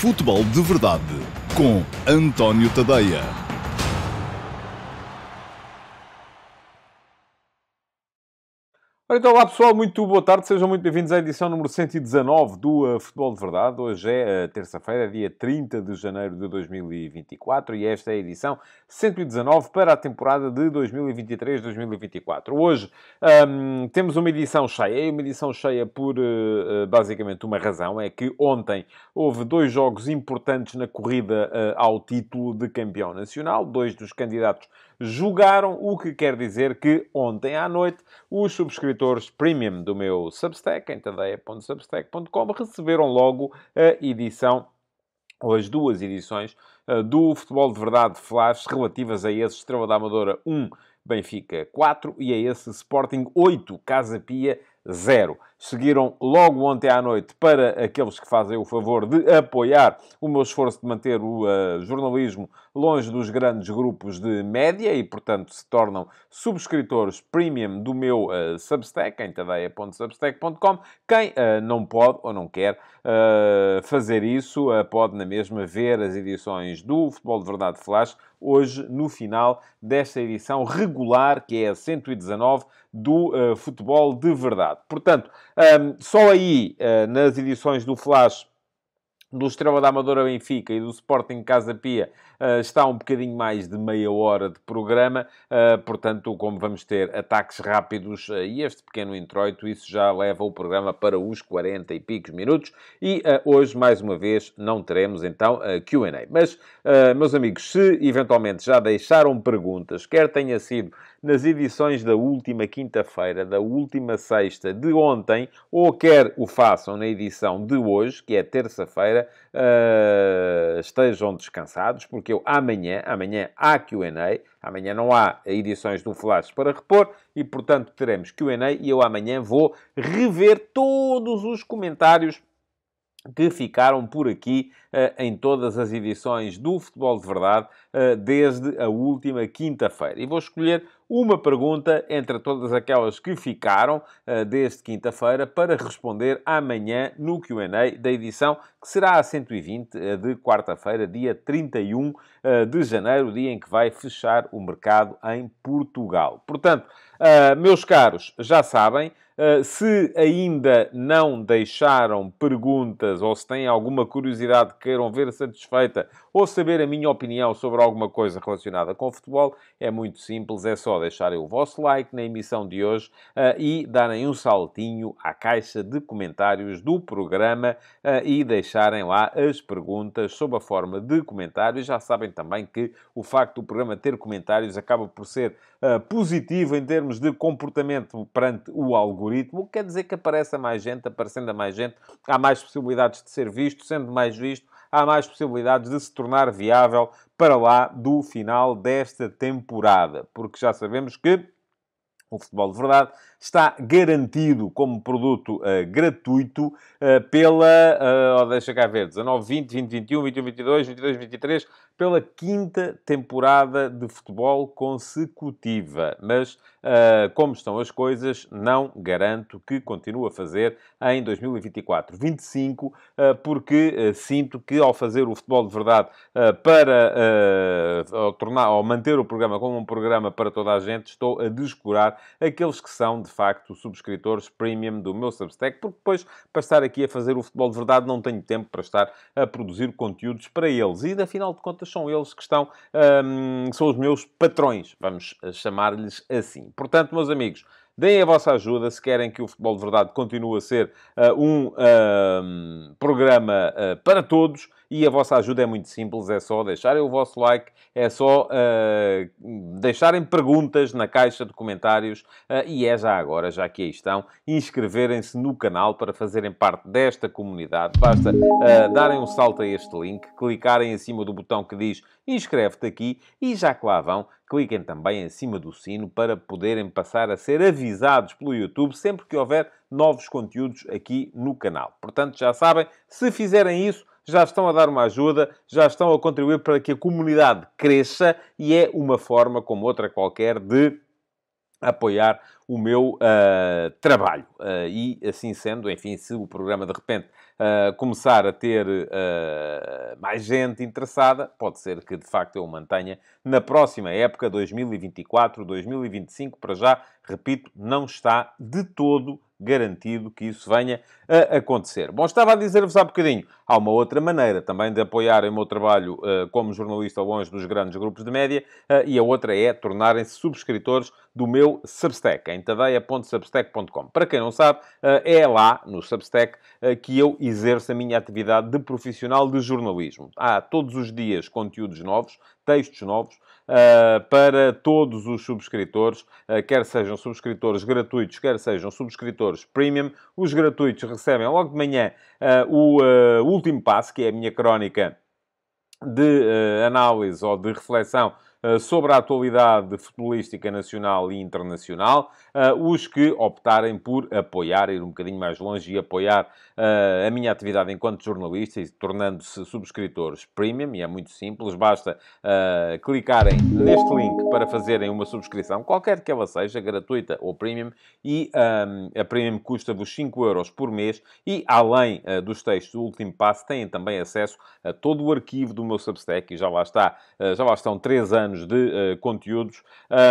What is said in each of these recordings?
Futebol de Verdade com António Tadeia. Ora, então, olá pessoal, muito boa tarde, sejam muito bem-vindos à edição número 119 do uh, Futebol de Verdade. Hoje é uh, terça-feira, dia 30 de janeiro de 2024 e esta é a edição 119 para a temporada de 2023-2024. Hoje um, ehm, temos uma edição cheia, e uma edição cheia por uh, basicamente uma razão: é que ontem houve dois jogos importantes na corrida ao título de campeão nacional, dois dos candidatos julgaram, o que quer dizer que ontem à noite os subscritores premium do meu Substack, em tadeia.substack.com, receberam logo a edição, ou as duas edições, eh, do Futebol de Verdade Flash relativas a esse Estrela da Amadora 1, Benfica 4 e a esse Sporting 8, Casa Pia 0 seguiram logo ontem à noite para aqueles que fazem o favor de apoiar o meu esforço de manter o uh, jornalismo longe dos grandes grupos de média e, portanto, se tornam subscritores premium do meu uh, Substack, em tadeia.substack.com. Quem uh, não pode ou não quer fazer isso, pode na mesma ver as edições do Futebol de Verdade Flash hoje no final desta edição regular, que é a 119 do Futebol de Verdade. Portanto, um, só aí, uh, nas edições do Flash, do Estrela da Amadora Benfica e do Sporting Casa Pia, eh, está um bocadinho mais de meia hora de programa, eh, portanto, como vamos ter ataques rápidos eh, e este pequeno introito, isso já leva o programa para os 40 e picos minutos. E hoje, mais uma vez, não teremos então QA. Mas, meus amigos, se eventualmente já deixaram perguntas, quer tenha sido nas edições da última quinta-feira, da última sexta, de ontem, ou quer o façam na edição de hoje, que é terça-feira, uh, estejam descansados, porque eu amanhã, amanhã há QA, amanhã não há edições do Flash para repor e, portanto, teremos QA e eu amanhã vou rever todos os comentários que ficaram por aqui uh, em todas as edições do Futebol de Verdade uh, desde a última quinta-feira. E vou escolher uma pergunta entre todas aquelas que ficaram uh, eh, desde quinta-feira para responder amanhã no QA da edição que será a 120 uh, de quarta-feira, dia 31 uh, de janeiro, dia em que vai fechar o mercado em Portugal. Portanto, meus caros, já sabem. Ah, se ainda não deixaram perguntas ou se têm alguma curiosidade que queiram ver satisfeita ou saber a minha opinião sobre alguma coisa relacionada com o futebol, é muito simples, é só deixarem o vosso like na emissão de hoje ah, e darem um saltinho à caixa de comentários do programa ah, e deixarem lá as perguntas sob a forma de comentários. Já sabem também que o facto do programa ter comentários acaba por ser positivo em termos de comportamento perante o algoritmo algoritmo, o que quer dizer que aparece a mais gente, aparecendo a mais gente, há mais possibilidades de ser visto, sendo mais visto, há mais possibilidades de se tornar viável para lá do final desta temporada, porque já sabemos que o futebol de verdade está garantido como produto uh, gratuito uh, pela, uh, oh, deixa cá ver, 19, 20, 20, 21, 21, 22, 22, 23, pela quinta temporada de futebol consecutiva. Mas, como estão as coisas, não garanto que continue a fazer em 2024, 25, porque sinto que ao fazer o futebol de verdade para ao tornar, ou manter o programa como um programa para toda a gente, estou a descurar aqueles que são, de de facto, subscritores premium do meu Substack, porque depois, para estar aqui a fazer o futebol de verdade, não tenho tempo para estar a produzir conteúdos para eles. E, afinal de contas, são eles que estão, um, são os meus patrões, vamos eh, chamar-lhes assim. Portanto, meus amigos, deem a vossa ajuda se querem que o Futebol de Verdade continue a ser uh, um hum, programa uh, para todos e a vossa ajuda é muito simples, é só deixarem o vosso like, é só uh, deixarem perguntas na caixa de comentários uh, e é já agora, já que aí estão, inscreverem-se no canal para fazerem parte desta comunidade. Basta uh, darem um salto a este link, clicarem em cima do botão que diz inscreve-te aqui e já que lá vão, cliquem também em cima do sino para poderem passar a ser avisados pelo YouTube sempre que houver novos conteúdos aqui no canal. Portanto, já sabem, se fizerem isso, já estão a dar uma ajuda, já estão a contribuir para que a comunidade cresça e é uma forma, como outra qualquer, de apoiar o meu uh, trabalho. Uh, e assim sendo, enfim, se o programa de repente uh, começar a ter mais gente interessada, pode ser que de facto eu o mantenha na próxima época, 2024, 2025, para já repito, não está de todo garantido que isso venha a acontecer. Bom, estava a dizer-vos há bocadinho, há uma outra maneira também de apoiar o meu trabalho uh, como jornalista longe dos grandes grupos de média, uh, e a outra é tornarem-se subscritores do meu Substack, em tadeia.substack.com. Para quem não sabe, uh, é lá, no Substack, que eu exerço a minha atividade de profissional de jornalismo. Há todos os dias conteúdos novos, textos novos, eh, para todos os subscritores, eh, quer sejam subscritores gratuitos, quer sejam subscritores premium. Os gratuitos recebem logo de manhã eh, o último passo, que é a minha crónica de análise ou de reflexão eh, sobre a atualidade futebolística nacional e internacional, eh, os que optarem por apoiar, ir um bocadinho mais longe e apoiar eh, a minha atividade enquanto jornalista e tornando-se subscritores premium, e é muito simples, basta clicarem neste link para fazerem uma subscrição, qualquer que ela seja, gratuita ou premium, e a premium custa-vos 5 euros por mês e, além dos textos do último passo, têm também acesso a todo o arquivo do meu Substack, e já lá está, já lá estão 3 anos anos de uh, conteúdos.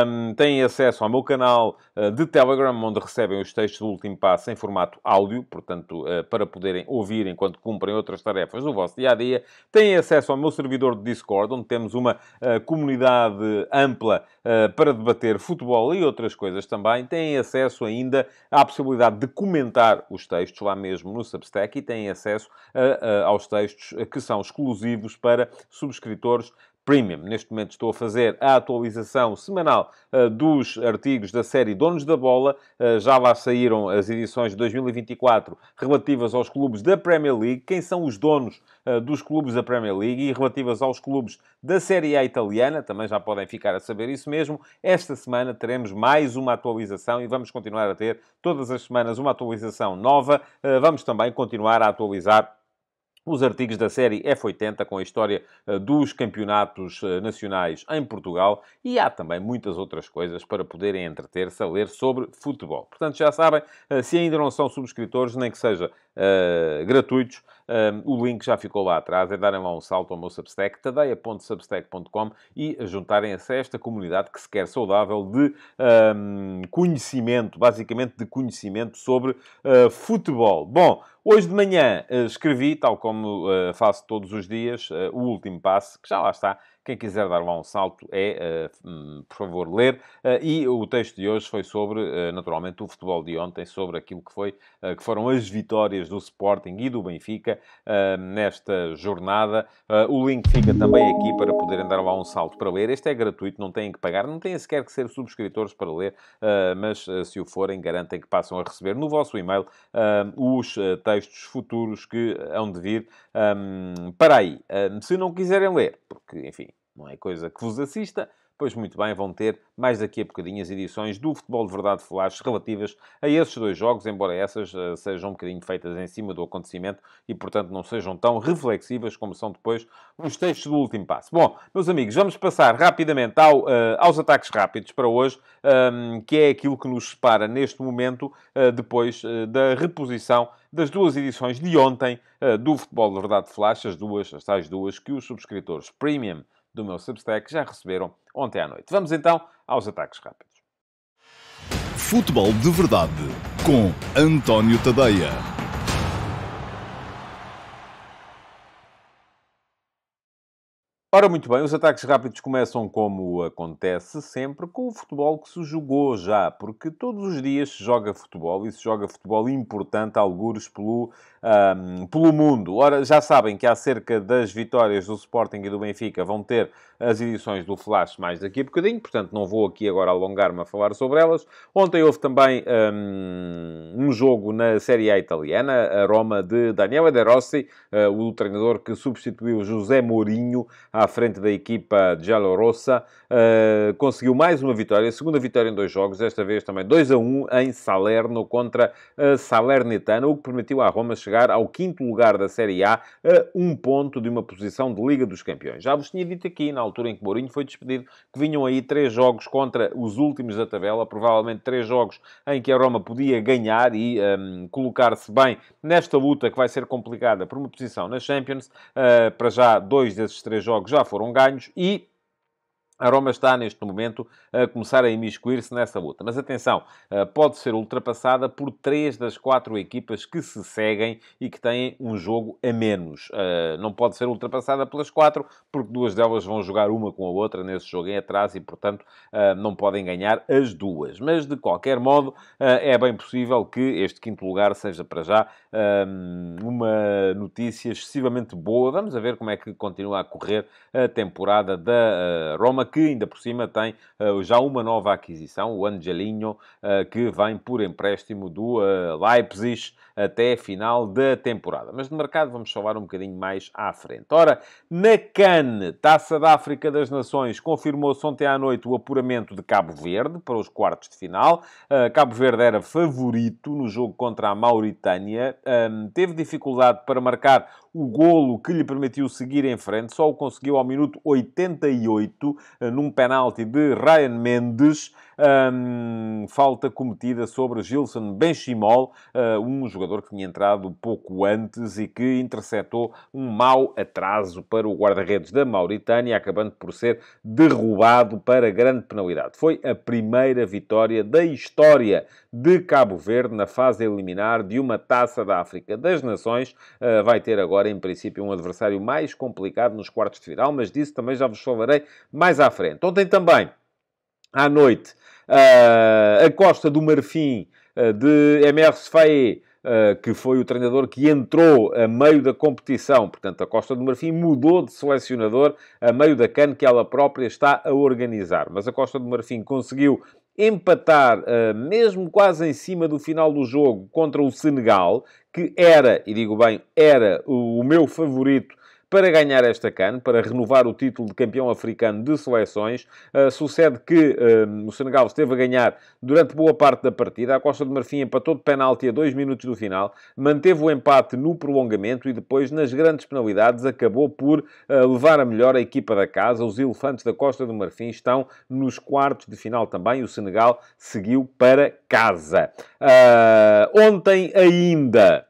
Um, têm acesso ao meu canal uh, de Telegram, onde recebem os textos do último passo em formato áudio, portanto, uh, para poderem ouvir enquanto cumprem outras tarefas do vosso dia a dia. Têm acesso ao meu servidor de Discord, onde temos uma comunidade ampla para debater futebol e outras coisas também. Têm acesso ainda à possibilidade de comentar os textos lá mesmo no Substack e têm acesso aos textos que são exclusivos para subscritores Premium. Neste momento estou a fazer a atualização semanal eh, dos artigos da série Donos da Bola. Eh, já lá saíram as edições de 2024 relativas aos clubes da Premier League, quem são os donos eh, dos clubes da Premier League e relativas aos clubes da Série A italiana. Também já podem ficar a saber isso mesmo. Esta semana teremos mais uma atualização e vamos continuar a ter todas as semanas uma atualização nova. vamos também continuar a atualizar os artigos da série F80 com a história eh, dos campeonatos eh, nacionais em Portugal e há também muitas outras coisas para poderem entreter-se a ler sobre futebol. Portanto, já sabem, eh, se ainda não são subscritores, nem que seja uh, gratuitos, um, o link já ficou lá atrás. É darem lá um salto ao meu Substack, tadeia.substack.com e juntarem-se a esta comunidade que se quer saudável de um, conhecimento, basicamente de conhecimento sobre uh, futebol. Bom, Hoje de manhã ah, escrevi, tal como uh, faço todos os dias, uh, o último passo, que já lá está, quem quiser dar lá um salto é, uh, por favor, ler. Uh, e o texto de hoje foi sobre, uh, naturalmente, o futebol de ontem, sobre aquilo que, foi, que foram as vitórias do Sporting e do Benfica nesta jornada. o link fica também aqui para poderem dar lá um salto para ler. Este é gratuito, não têm que pagar, não têm sequer que ser subscritores para ler, mas se o forem, garantem que passam a receber no vosso e-mail os textos futuros que hão de vir um, para aí. Um, se não quiserem ler, porque, enfim, não é coisa que vos assista, pois muito bem, vão ter mais daqui a bocadinho as edições do Futebol de Verdade Flash relativas a esses dois jogos, embora essas uh, sejam um bocadinho feitas em cima do acontecimento e, portanto, não sejam tão reflexivas como são depois os textos do último passo. Bom, meus amigos, vamos passar rapidamente ao, uh, aos ataques rápidos para hoje, um, ehm, que é aquilo que nos separa neste momento, uh, depois da reposição das duas edições de ontem do Futebol de Verdade Flash, as duas, as tais duas, que os subscritores premium do meu Substack já receberam ontem à noite. Vamos então aos ataques rápidos. Futebol de Verdade com António Tadeia. Ora, muito bem, os ataques rápidos começam como acontece sempre com o futebol que se jogou já, porque todos os dias se joga futebol e se joga futebol importante, algures pelo um, pelo mundo. Ora, já sabem que acerca das vitórias do Sporting e do Benfica vão ter as edições do Flash mais daqui a bocadinho, portanto não vou aqui agora alongar-me a falar sobre elas. Ontem houve também um, um jogo na Série A italiana, a Roma de Daniele De Rossi, uh, o treinador que substituiu José Mourinho à frente da equipa giallorossa, uh, conseguiu mais uma vitória, segunda vitória em dois jogos, desta vez também 2 a 1 em Salerno contra a ah, Salernitana, o que permitiu à Roma chegar chegar ao quinto lugar da Série A, a um ponto de uma posição de Liga dos Campeões. Já vos tinha dito aqui, na altura em que Mourinho foi despedido, que vinham aí três jogos contra os últimos da tabela, provavelmente três jogos em que a Roma podia ganhar e um, colocar-se bem nesta luta que vai ser complicada por uma posição na Champions. Uh, para já, dois desses três jogos já foram ganhos e a Roma está, neste momento, a começar a imiscuir-se nessa luta. Mas atenção, eh, pode ser ultrapassada por três das quatro equipas que se seguem e que têm um jogo a menos. Eh, não pode ser ultrapassada pelas quatro, porque duas delas vão jogar uma com a outra nesse jogo em atraso e, portanto, eh, não podem ganhar as duas. Mas, de qualquer modo, é bem possível que este quinto lugar seja, para já, uma notícia excessivamente boa. Vamos ver como é que continua a correr a temporada da Roma que ainda por cima tem eh, já uma nova aquisição, o Angelinho, eh, que vem por empréstimo do eh, Leipzig até a final da temporada. Mas de mercado vamos falar um bocadinho mais à frente. Ora, na CAN, Taça da África das Nações, confirmou-se ontem à noite o apuramento de Cabo Verde para os quartos de final. Uh, Cabo Verde era favorito no jogo contra a Mauritânia. Um, ah, teve dificuldade para marcar o golo que lhe permitiu seguir em frente. Só o conseguiu ao minuto 88, uh, ah, num penalti de Ryan Mendes um, falta cometida sobre Gilson Benchimol, uh, um jogador que tinha entrado pouco antes e que interceptou um mau atraso para o guarda-redes da Mauritânia, acabando por ser derrubado para grande penalidade. Foi a primeira vitória da história de Cabo Verde na fase eliminar de uma taça da África das Nações. Uh, vai ter agora, em princípio, um adversário mais complicado nos quartos de final, mas disso também já vos falarei mais à frente. Ontem também à noite, uh, a Costa do Marfim uh, de MRS Faé, uh, ah, que foi o treinador que entrou a meio da competição. Portanto, a Costa do Marfim mudou de selecionador a meio da CAN que ela própria está a organizar. Mas a Costa do Marfim conseguiu empatar, mesmo quase em cima do final do jogo, contra o Senegal, que era, e digo bem, era o meu favorito para ganhar esta CAN, para renovar o título de campeão africano de seleções. Uh, sucede que eh, o Senegal esteve a ganhar durante boa parte da partida. A Costa de Marfim empatou de penalti a dois minutos do final, manteve o empate no prolongamento e depois, nas grandes penalidades, acabou por uh, levar a melhor a equipa da casa. Os elefantes da Costa do Marfim estão nos quartos de final também. O Senegal seguiu para casa. ontem ainda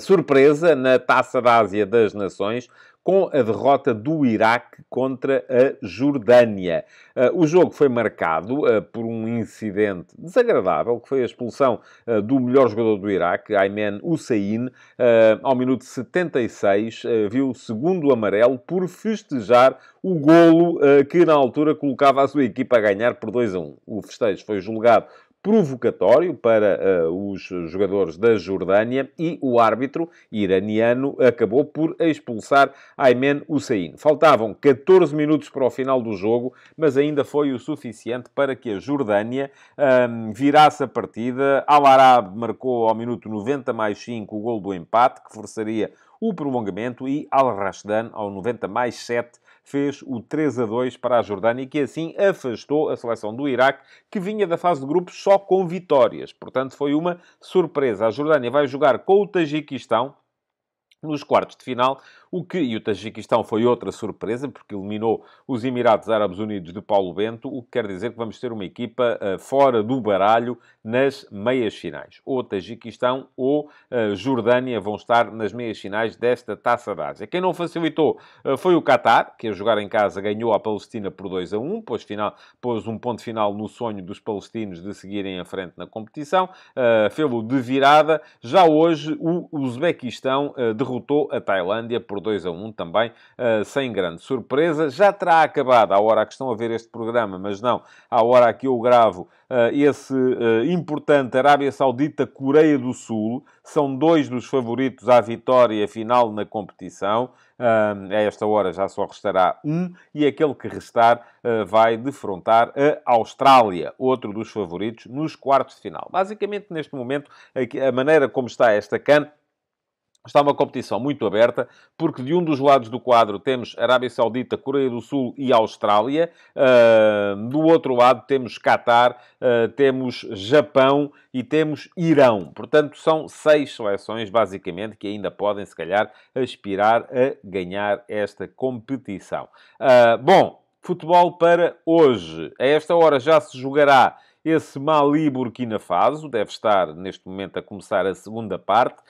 surpresa na Taça da Ásia das Nações com a derrota do Iraque contra a Jordânia. Eh, o jogo foi marcado eh, por um incidente desagradável, que foi a expulsão eh, do melhor jogador do Iraque, Ayman Hussein, ao minuto 76, viu o segundo amarelo por festejar o golo que, na altura, colocava a sua equipa a ganhar por 2 a 1. O festejo foi julgado provocatório para uh, os jogadores da Jordânia e o árbitro iraniano acabou por expulsar Ayman Hussein. Faltavam 14 minutos para o final do jogo, mas ainda foi o suficiente para que a Jordânia um, ehm, virasse a partida. Al-Arab marcou ao minuto 90 mais 5 o gol do empate, que forçaria o prolongamento, e Al-Rashdan, ao 90 mais 7, fez o 3 a 2 para a Jordânia, que assim afastou a seleção do Iraque, que vinha da fase de grupos só com vitórias. Portanto, foi uma surpresa. A Jordânia vai jogar com o Tajiquistão nos quartos de final, o que, e o Tajiquistão foi outra surpresa, porque eliminou os Emirados Árabes Unidos de Paulo Bento, o que quer dizer que vamos ter uma equipa uh, fora do baralho nas meias finais. Ou Tajiquistão ou uh, eh, Jordânia vão estar nas meias finais desta Taça da Ásia. Quem não facilitou uh, foi o Qatar, que a jogar em casa ganhou a Palestina por 2 a 1, pôs, final, pôs um ponto final no sonho dos palestinos de seguirem à frente na competição, uh, fê de virada. Já hoje o Uzbequistão derrotou a Tailândia por 2 a 1 também, eh, sem grande surpresa. Já terá acabado, à hora que estão a ver este programa, mas não, à hora que eu gravo, eh, esse eh, importante Arábia Saudita-Coreia do Sul. São dois dos favoritos à vitória final na competição. a esta hora já só restará um, e aquele que restar uh, vai defrontar a Austrália, outro dos favoritos, nos quartos de final. Basicamente, neste momento, a maneira como está esta CAN Está uma competição muito aberta, porque de um dos lados do quadro temos Arábia Saudita, Coreia do Sul e Austrália. Uh, do outro lado temos Catar, uh, temos Japão e temos Irão. Portanto, são seis seleções, basicamente, que ainda podem, se calhar, aspirar a ganhar esta competição. Uh, bom, futebol para hoje. A esta hora já se jogará esse Mali-Burkina Faso. Deve estar, neste momento, a começar a segunda parte. Uh,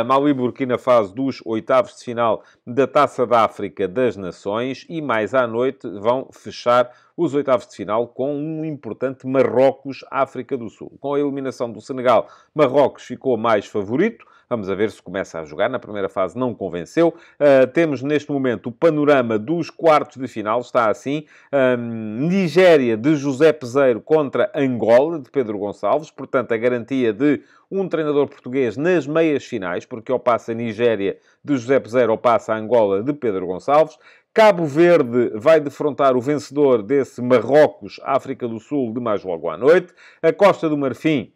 ah, Mali-Burkina Faso dos oitavos de final da Taça da África das Nações. E mais à noite vão fechar os oitavos de final com um importante Marrocos-África do Sul. Com a eliminação do Senegal, Marrocos ficou mais favorito. Vamos a ver se começa a jogar. Na primeira fase não convenceu. Uh, temos neste momento o panorama dos quartos de final. Está assim: um, Nigéria de José Peseiro contra Angola de Pedro Gonçalves. Portanto, a garantia de um treinador português nas meias finais, porque ou passa a Nigéria de José Peseiro ou passa a Angola de Pedro Gonçalves. Cabo Verde vai defrontar o vencedor desse Marrocos, África do Sul, de mais logo à noite. A Costa do Marfim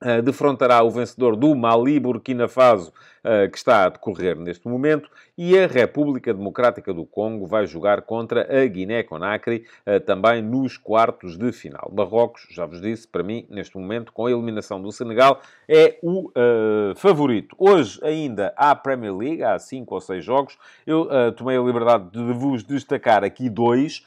eh, defrontará o vencedor do Mali, Burkina Faso, eh, que está a decorrer neste momento, e a República Democrática do Congo vai jogar contra a Guiné-Conakry eh, também nos quartos de final. Marrocos, já vos disse, para mim, neste momento, com a eliminação do Senegal, é o uh, favorito. Hoje ainda há Premier League, há 5 ou 6 jogos. Eu uh, tomei a liberdade de vos destacar aqui dois.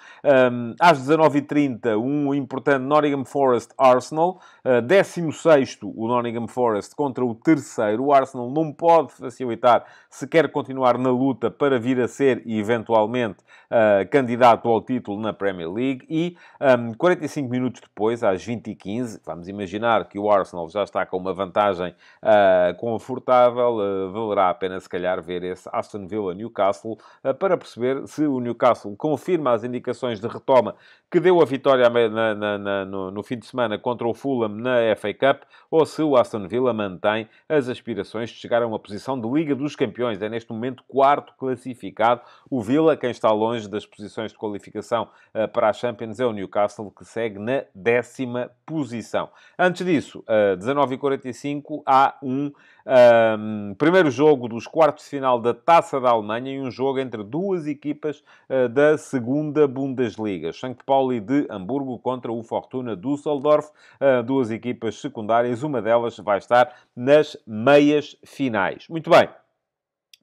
Um, às 19h30, um importante Nottingham Forest Arsenal. Uh, 16 o Nottingham Forest contra o terceiro. O Arsenal não pode pode facilitar se quer continuar na luta para vir a ser eventualmente uh, candidato ao título na Premier League. E um, ehm, 45 minutos depois, às 20h15, vamos imaginar que o Arsenal já está com uma vantagem uh, confortável, uh, valerá a pena se calhar ver esse Aston Villa-Newcastle para perceber se o Newcastle confirma as indicações de retoma que deu a vitória na, na, na, no, no fim de semana contra o Fulham na FA Cup ou se o Aston Villa mantém as aspirações de chegar a uma posição posição de Liga dos Campeões. É neste momento quarto classificado. O Vila, quem está longe das posições de qualificação eh, para a Champions, é o Newcastle, que segue na décima posição. Antes disso, 19h45, eh, há um um, primeiro jogo dos quartos de final da Taça da Alemanha e um jogo entre duas equipas uh, da segunda Bundesliga. St. Pauli de Hamburgo contra o Fortuna Düsseldorf. Uh, duas equipas secundárias, uma delas vai estar nas meias finais. Muito bem.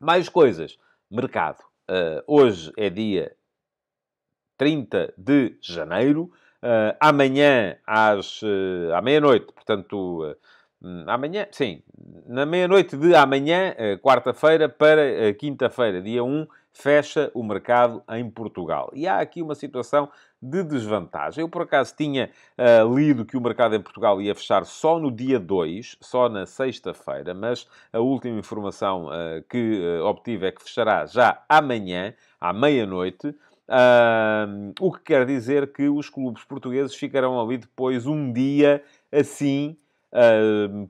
Mais coisas. Mercado. Uh, hoje é dia 30 de janeiro. Uh, amanhã às, uh, à meia-noite, portanto, uh, Hum, amanhã, sim, na meia-noite de amanhã, eh, quarta-feira, para eh, quinta-feira, dia 1, fecha o mercado em Portugal. E há aqui uma situação de desvantagem. Eu, por acaso, tinha uh, lido que o mercado em Portugal ia fechar só no dia 2, só na sexta-feira, mas a última informação uh, que uh, obtive é que fechará já amanhã, à meia-noite. o que quer dizer que os clubes portugueses ficarão ali depois um dia assim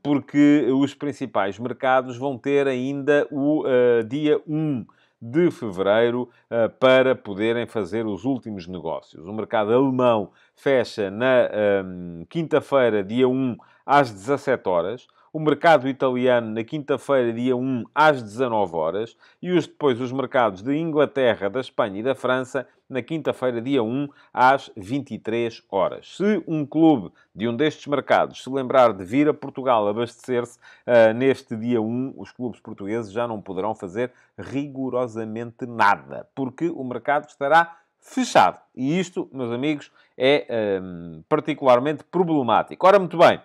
porque os principais mercados vão ter ainda o ah, dia 1 de fevereiro ah, para poderem fazer os últimos negócios. O mercado alemão fecha na quinta-feira, dia 1, às 17 horas o mercado italiano na quinta-feira, dia 1, às 19 horas, e os, depois os mercados de Inglaterra, da Espanha e da França na quinta-feira, dia 1, às 23 horas. Se um clube de um destes mercados se lembrar de vir a Portugal abastecer-se uh, neste dia 1, os clubes portugueses já não poderão fazer rigorosamente nada, porque o mercado estará fechado. E isto, meus amigos, é um, ah, particularmente problemático. Ora, muito bem.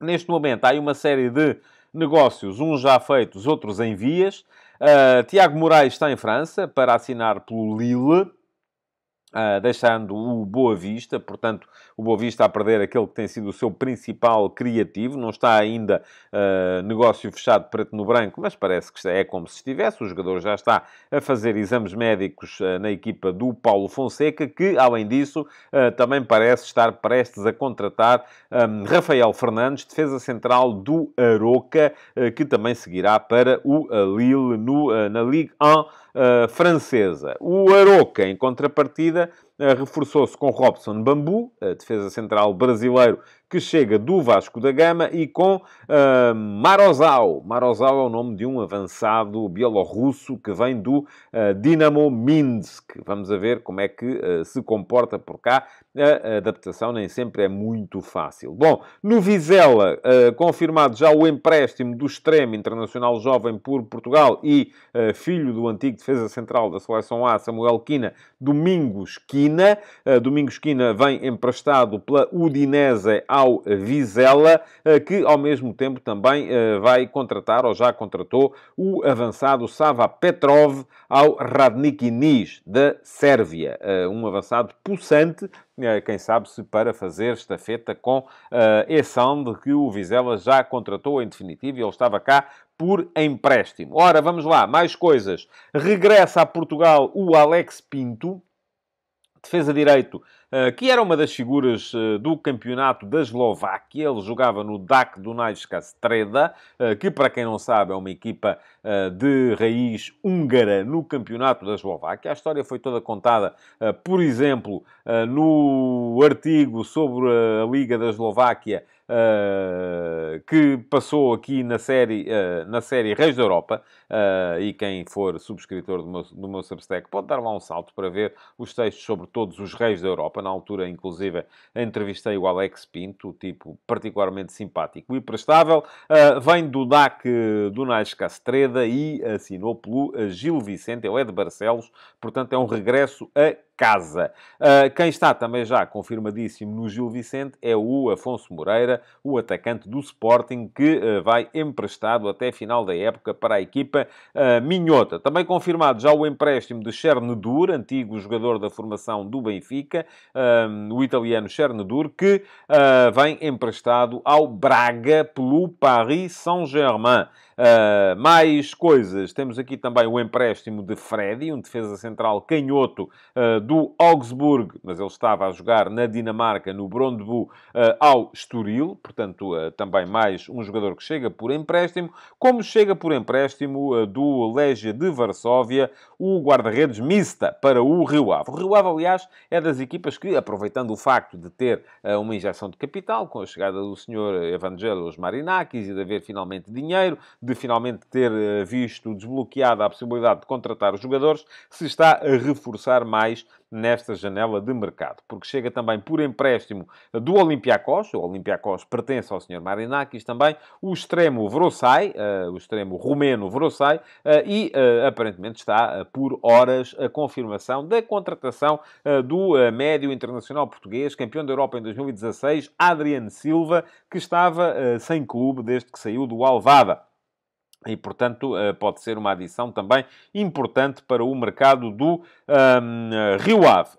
Neste momento há uma série de negócios, uns já feitos, outros em vias. Uh, Tiago Moraes está em França para assinar pelo Lille. Ah, deixando o Boa Vista, portanto, o Boa Vista a perder aquele que tem sido o seu principal criativo, não está ainda uh, negócio fechado preto no branco, mas parece que é como se estivesse. O jogador já está a fazer exames médicos uh, na equipa do Paulo Fonseca, que, além disso, também parece estar prestes a contratar um, Rafael Fernandes, defesa central do Aroca, que também seguirá para o Lille no, na Ligue 1 eh, francesa. O Aroca, em contrapartida, eh, reforçou-se com Robson Bambu, defesa central brasileiro, que chega do Vasco da Gama e com uh, Marozal. Marozal é o nome de um avançado bielorrusso que vem do uh, Dinamo Minsk. Vamos a ver como é que uh, se comporta por cá. A adaptação nem sempre é muito fácil. Bom, no Vizela, confirmado já o empréstimo do extremo internacional jovem por Portugal e filho do antigo defesa central da seleção A, Samuel Quina, Domingos Quina. Domingos Quina vem emprestado pela Udinese ao ao Vizela, eh, que ao mesmo tempo também eh, vai contratar, ou já contratou, o avançado Sava Petrov ao Radnik Niz, da Sérvia. Eh, um avançado possante, quem sabe se para fazer esta feta com uh, de que o Vizela já contratou em definitivo e ele estava cá por empréstimo. Ora, vamos lá, mais coisas. Regressa a Portugal o Alex Pinto, defesa direito eh, que era uma das figuras eh, do campeonato da Eslováquia. Ele jogava no DAC Dunajska Streda, eh, que, para quem não sabe, é uma equipa de raiz húngara no campeonato da Eslováquia. A história foi toda contada, por exemplo, no artigo sobre a Liga da Eslováquia. que passou aqui na série, na série Reis da Europa, uh, e quem for subscritor do meu, do meu Substack pode dar lá um salto para ver os textos sobre todos os reis da Europa. Na altura, inclusive, entrevistei o Alex Pinto, tipo particularmente simpático e prestável. Uh, vem do DAC do Nais Castreda e assinou pelo ah, Gil Vicente, ele é de Barcelos, portanto é um regresso a casa. Uh, quem está também já confirmadíssimo no Gil Vicente é o Afonso Moreira, o atacante do Sporting, que uh, vai emprestado até final da época para a equipa equipa uh, minhota. Também confirmado já o empréstimo de Chernedur, antigo jogador da formação do Benfica, um, o italiano Chernedur, que uh, vem emprestado ao Braga pelo Paris Saint-Germain. Uh, mais coisas. Temos aqui também o empréstimo de Freddy, um defesa central canhoto uh, do Augsburg, mas ele estava a jogar na Dinamarca, no Brondbu, uh, ah, ao Estoril. Portanto, também mais um jogador que chega por empréstimo. Como chega por empréstimo do Legia de Varsóvia, o guarda-redes Mista para o Rio Ave. O Rio Ave, aliás, é das equipas que, aproveitando o facto de ter uma injeção de capital, com a chegada do senhor Evangelos Marinakis e de haver finalmente dinheiro, de finalmente ter eh, visto desbloqueada a possibilidade de contratar os jogadores, se está a reforçar mais nesta janela de mercado, porque chega também por empréstimo do Olympiacos, o Olympiacos pertence ao Sr. Marinakis também, o extremo Vrosai, eh, o extremo rumeno Vrosai, eh, e aparentemente está por horas a confirmação da contratação do médio internacional português, campeão da Europa em 2016, Adriano Silva, que estava sem clube desde que saiu do Alvada. E, portanto, eh, pode ser uma adição também importante para o mercado do um, ehm, Rio Ave. Um,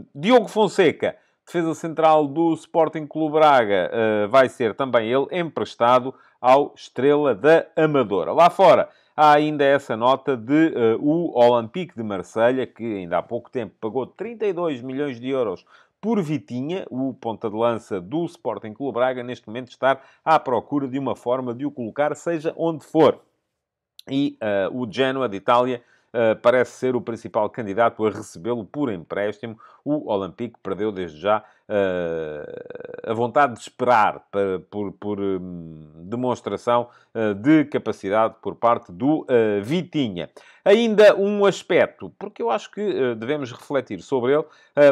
ehm, Diogo Fonseca, defesa central do Sporting Clube Braga, uh, vai ser também ele emprestado ao Estrela da Amadora. Lá fora, há ainda essa nota de uh, o Olympique de Marselha que ainda há pouco tempo pagou 32 milhões de euros por Vitinha, o ponta de lança do Sporting Clube Braga, neste momento estar à procura de uma forma de o colocar, seja onde for. E uh, o Genoa de Itália eh, parece ser o principal candidato a recebê-lo por empréstimo. O Olympique perdeu desde já eh, a vontade de esperar por, por hum, demonstração eh, de capacidade por parte do Vitinha. Ainda um aspecto, porque eu acho que devemos refletir sobre ele,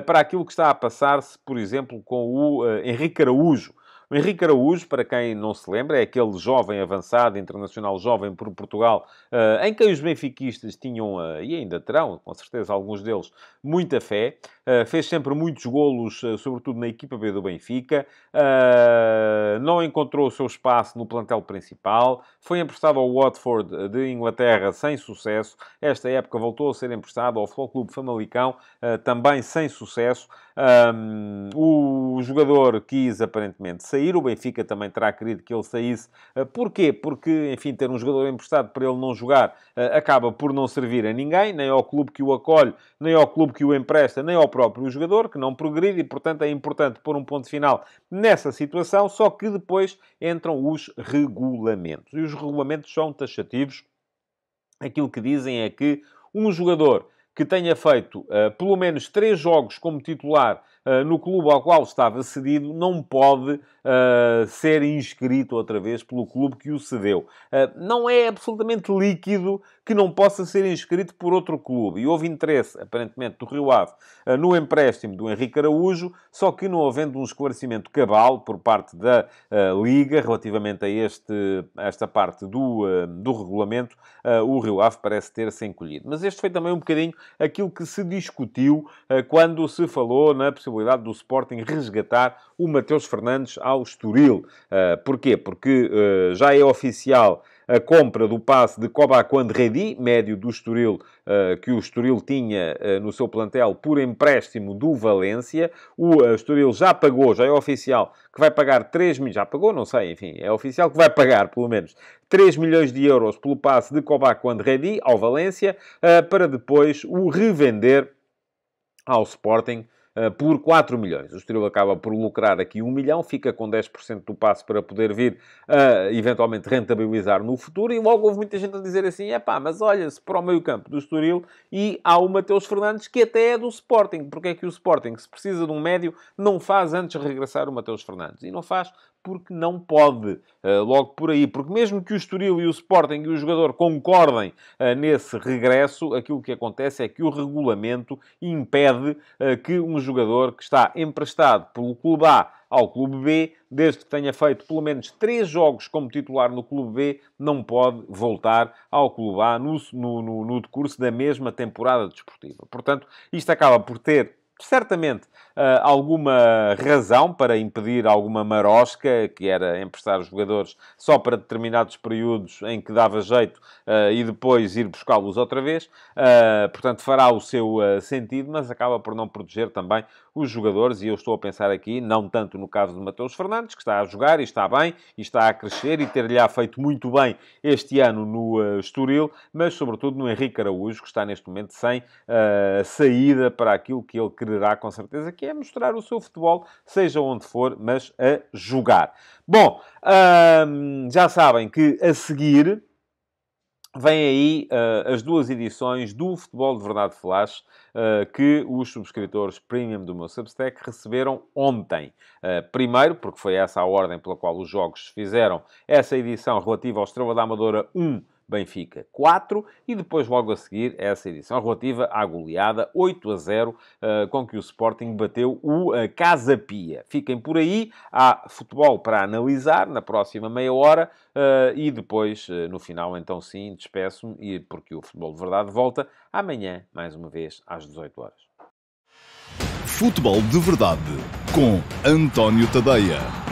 para aquilo que está a passar-se, por exemplo, com o Henrique Araújo. Henrique Araújo, para quem não se lembra, é aquele jovem avançado, internacional jovem por Portugal, eh, em quem os benfiquistas tinham, eh, e ainda terão, com certeza alguns deles, muita fé. Eh, fez sempre muitos golos, sobretudo na equipa B do Benfica. Não encontrou o seu espaço no plantel principal. Foi emprestado ao Watford de Inglaterra sem sucesso. Esta época voltou a ser emprestado ao Futebol Clube Famalicão, também sem sucesso. Um, o jogador quis aparentemente sair, o Benfica também terá querido que ele saísse. Ah, porquê? Porque, enfim, ter um jogador emprestado para ele não jogar ah, acaba por não servir a ninguém, nem ao clube que o acolhe, nem ao clube que o empresta, nem ao próprio jogador, que não progride e, portanto, é importante pôr um ponto final nessa situação. Só que depois entram os regulamentos. E os regulamentos são taxativos. Aquilo que dizem é que um jogador que tenha feito uh, pelo menos três jogos como titular eh, no clube ao qual estava cedido, não pode eh, ser inscrito outra vez pelo clube que o cedeu. Eh, não é absolutamente líquido que não possa ser inscrito por outro clube. E houve interesse, aparentemente, do Rio Ave no empréstimo do Henrique Araújo, só que não havendo um esclarecimento cabal por parte da Liga relativamente a, este, a esta parte do, do regulamento, o Rio Ave parece ter-se encolhido. Mas este foi também um bocadinho aquilo que se discutiu quando se falou na possibilidade possibilidade do Sporting resgatar o Matheus Fernandes ao Estoril. Uh, porquê? Porque uh, já é oficial a compra do passe de quando Redi, médio do Estoril, ah, que o Estoril tinha no seu plantel, por empréstimo do Valência. O Estoril já pagou, já é oficial, que vai pagar 3 milhões... Já pagou? Não sei, enfim. É oficial que vai pagar, pelo menos, 3 milhões de euros pelo passe de quando Redi ao Valência, para depois o revender ao Sporting ah, por 4 milhões. O Estoril acaba por lucrar aqui 1 milhão, fica com 10% do passe para poder vir a, eventualmente, rentabilizar no futuro. E logo houve muita gente a dizer assim, é pá, mas olha-se para o meio campo do Estoril e há o Mateus Fernandes que até é do Sporting. Porque é que o Sporting, se precisa de um médio, não faz antes regressar o Mateus Fernandes? E não faz porque não pode. Eh, logo por aí. Porque mesmo que o Estoril e o Sporting e o jogador concordem eh, nesse regresso, aquilo que acontece é que o regulamento impede eh, que um jogador que está emprestado pelo clube A ao Clube B, desde que tenha feito pelo menos três jogos como titular no Clube B, não pode voltar ao Clube A no, no, no decurso da mesma temporada desportiva. Portanto, isto acaba por ter certamente uh, alguma razão para impedir alguma marosca, que era emprestar os jogadores só para determinados períodos em que dava jeito uh, e depois ir buscá-los outra vez. Uh, portanto, fará o seu sentido, mas acaba por não proteger também os jogadores, e eu estou a pensar aqui, não tanto no caso de Mateus Fernandes, que está a jogar e está bem, e está a crescer e ter-lhe feito muito bem este ano no uh, Estoril, mas sobretudo no Henrique Araújo, que está neste momento sem uh, saída para aquilo que ele quererá, com certeza, que é mostrar o seu futebol, seja onde for, mas a jogar. Bom, uh, já sabem que a seguir Vêm aí uh, as duas edições do Futebol de Verdade Flash uh, que os subscritores premium do meu Substack receberam ontem. Uh, primeiro, porque foi essa a ordem pela qual os jogos se fizeram, essa edição relativa ao Estrela da Amadora 1 Benfica 4 e depois logo a seguir essa edição relativa à goleada 8 a 0 eh, com que o Sporting bateu o eh, Casa Pia. Fiquem por aí, há futebol para analisar na próxima meia hora eh, e depois no final então sim despeço-me porque o Futebol de Verdade volta amanhã mais uma vez às 18 horas. Futebol de Verdade com António Tadeia.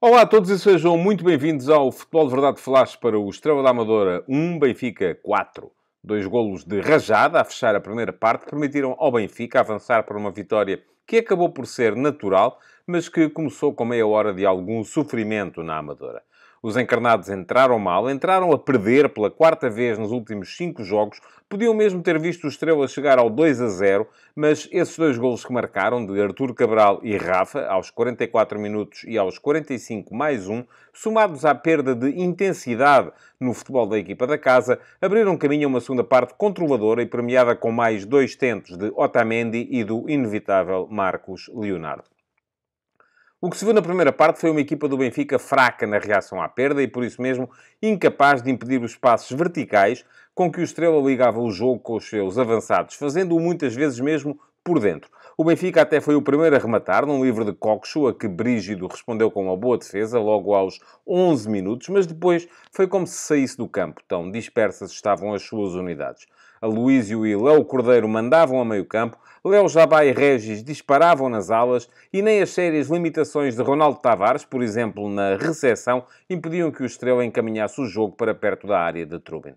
Olá a todos e sejam muito bem-vindos ao Futebol de Verdade Flash para o Estrela da Amadora 1, Benfica 4. Dois golos de rajada a fechar a primeira parte permitiram ao Benfica avançar para uma vitória que acabou por ser natural, mas que começou com meia hora de algum sofrimento na Amadora. Os encarnados entraram mal, entraram a perder pela quarta vez nos últimos cinco jogos. Podiam mesmo ter visto o Estrela chegar ao 2 a 0, mas esses dois golos que marcaram, de Artur Cabral e Rafa, aos 44 minutos e aos 45 mais um, somados à perda de intensidade no futebol da equipa da casa, abriram caminho a uma segunda parte controladora e premiada com mais dois tentos de Otamendi e do inevitável Marcos Leonardo. O que se viu na primeira parte foi uma equipa do Benfica fraca na reação à perda e, por isso mesmo, incapaz de impedir os passos verticais com que o Estrela ligava o jogo com os seus avançados, fazendo-o muitas vezes mesmo por dentro. O Benfica até foi o primeiro a rematar num livro de Coxo, a que Brígido respondeu com uma boa defesa logo aos 11 minutos, mas depois foi como se saísse do campo, tão dispersas estavam as suas unidades. Aloísio e Léo é Cordeiro mandavam a meio campo, Léo Jabá e Regis disparavam nas alas e nem as sérias limitações de Ronaldo Tavares, por exemplo, na recepção, impediam que o Estrela encaminhasse o jogo para perto da área de Trubin.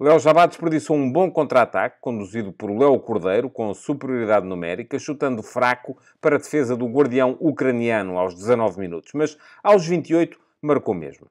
Léo Jabá desperdiçou um bom contra-ataque, conduzido por Léo Cordeiro, com superioridade numérica, chutando fraco para a defesa do guardião ucraniano aos 19 minutos, mas aos 28 marcou mesmo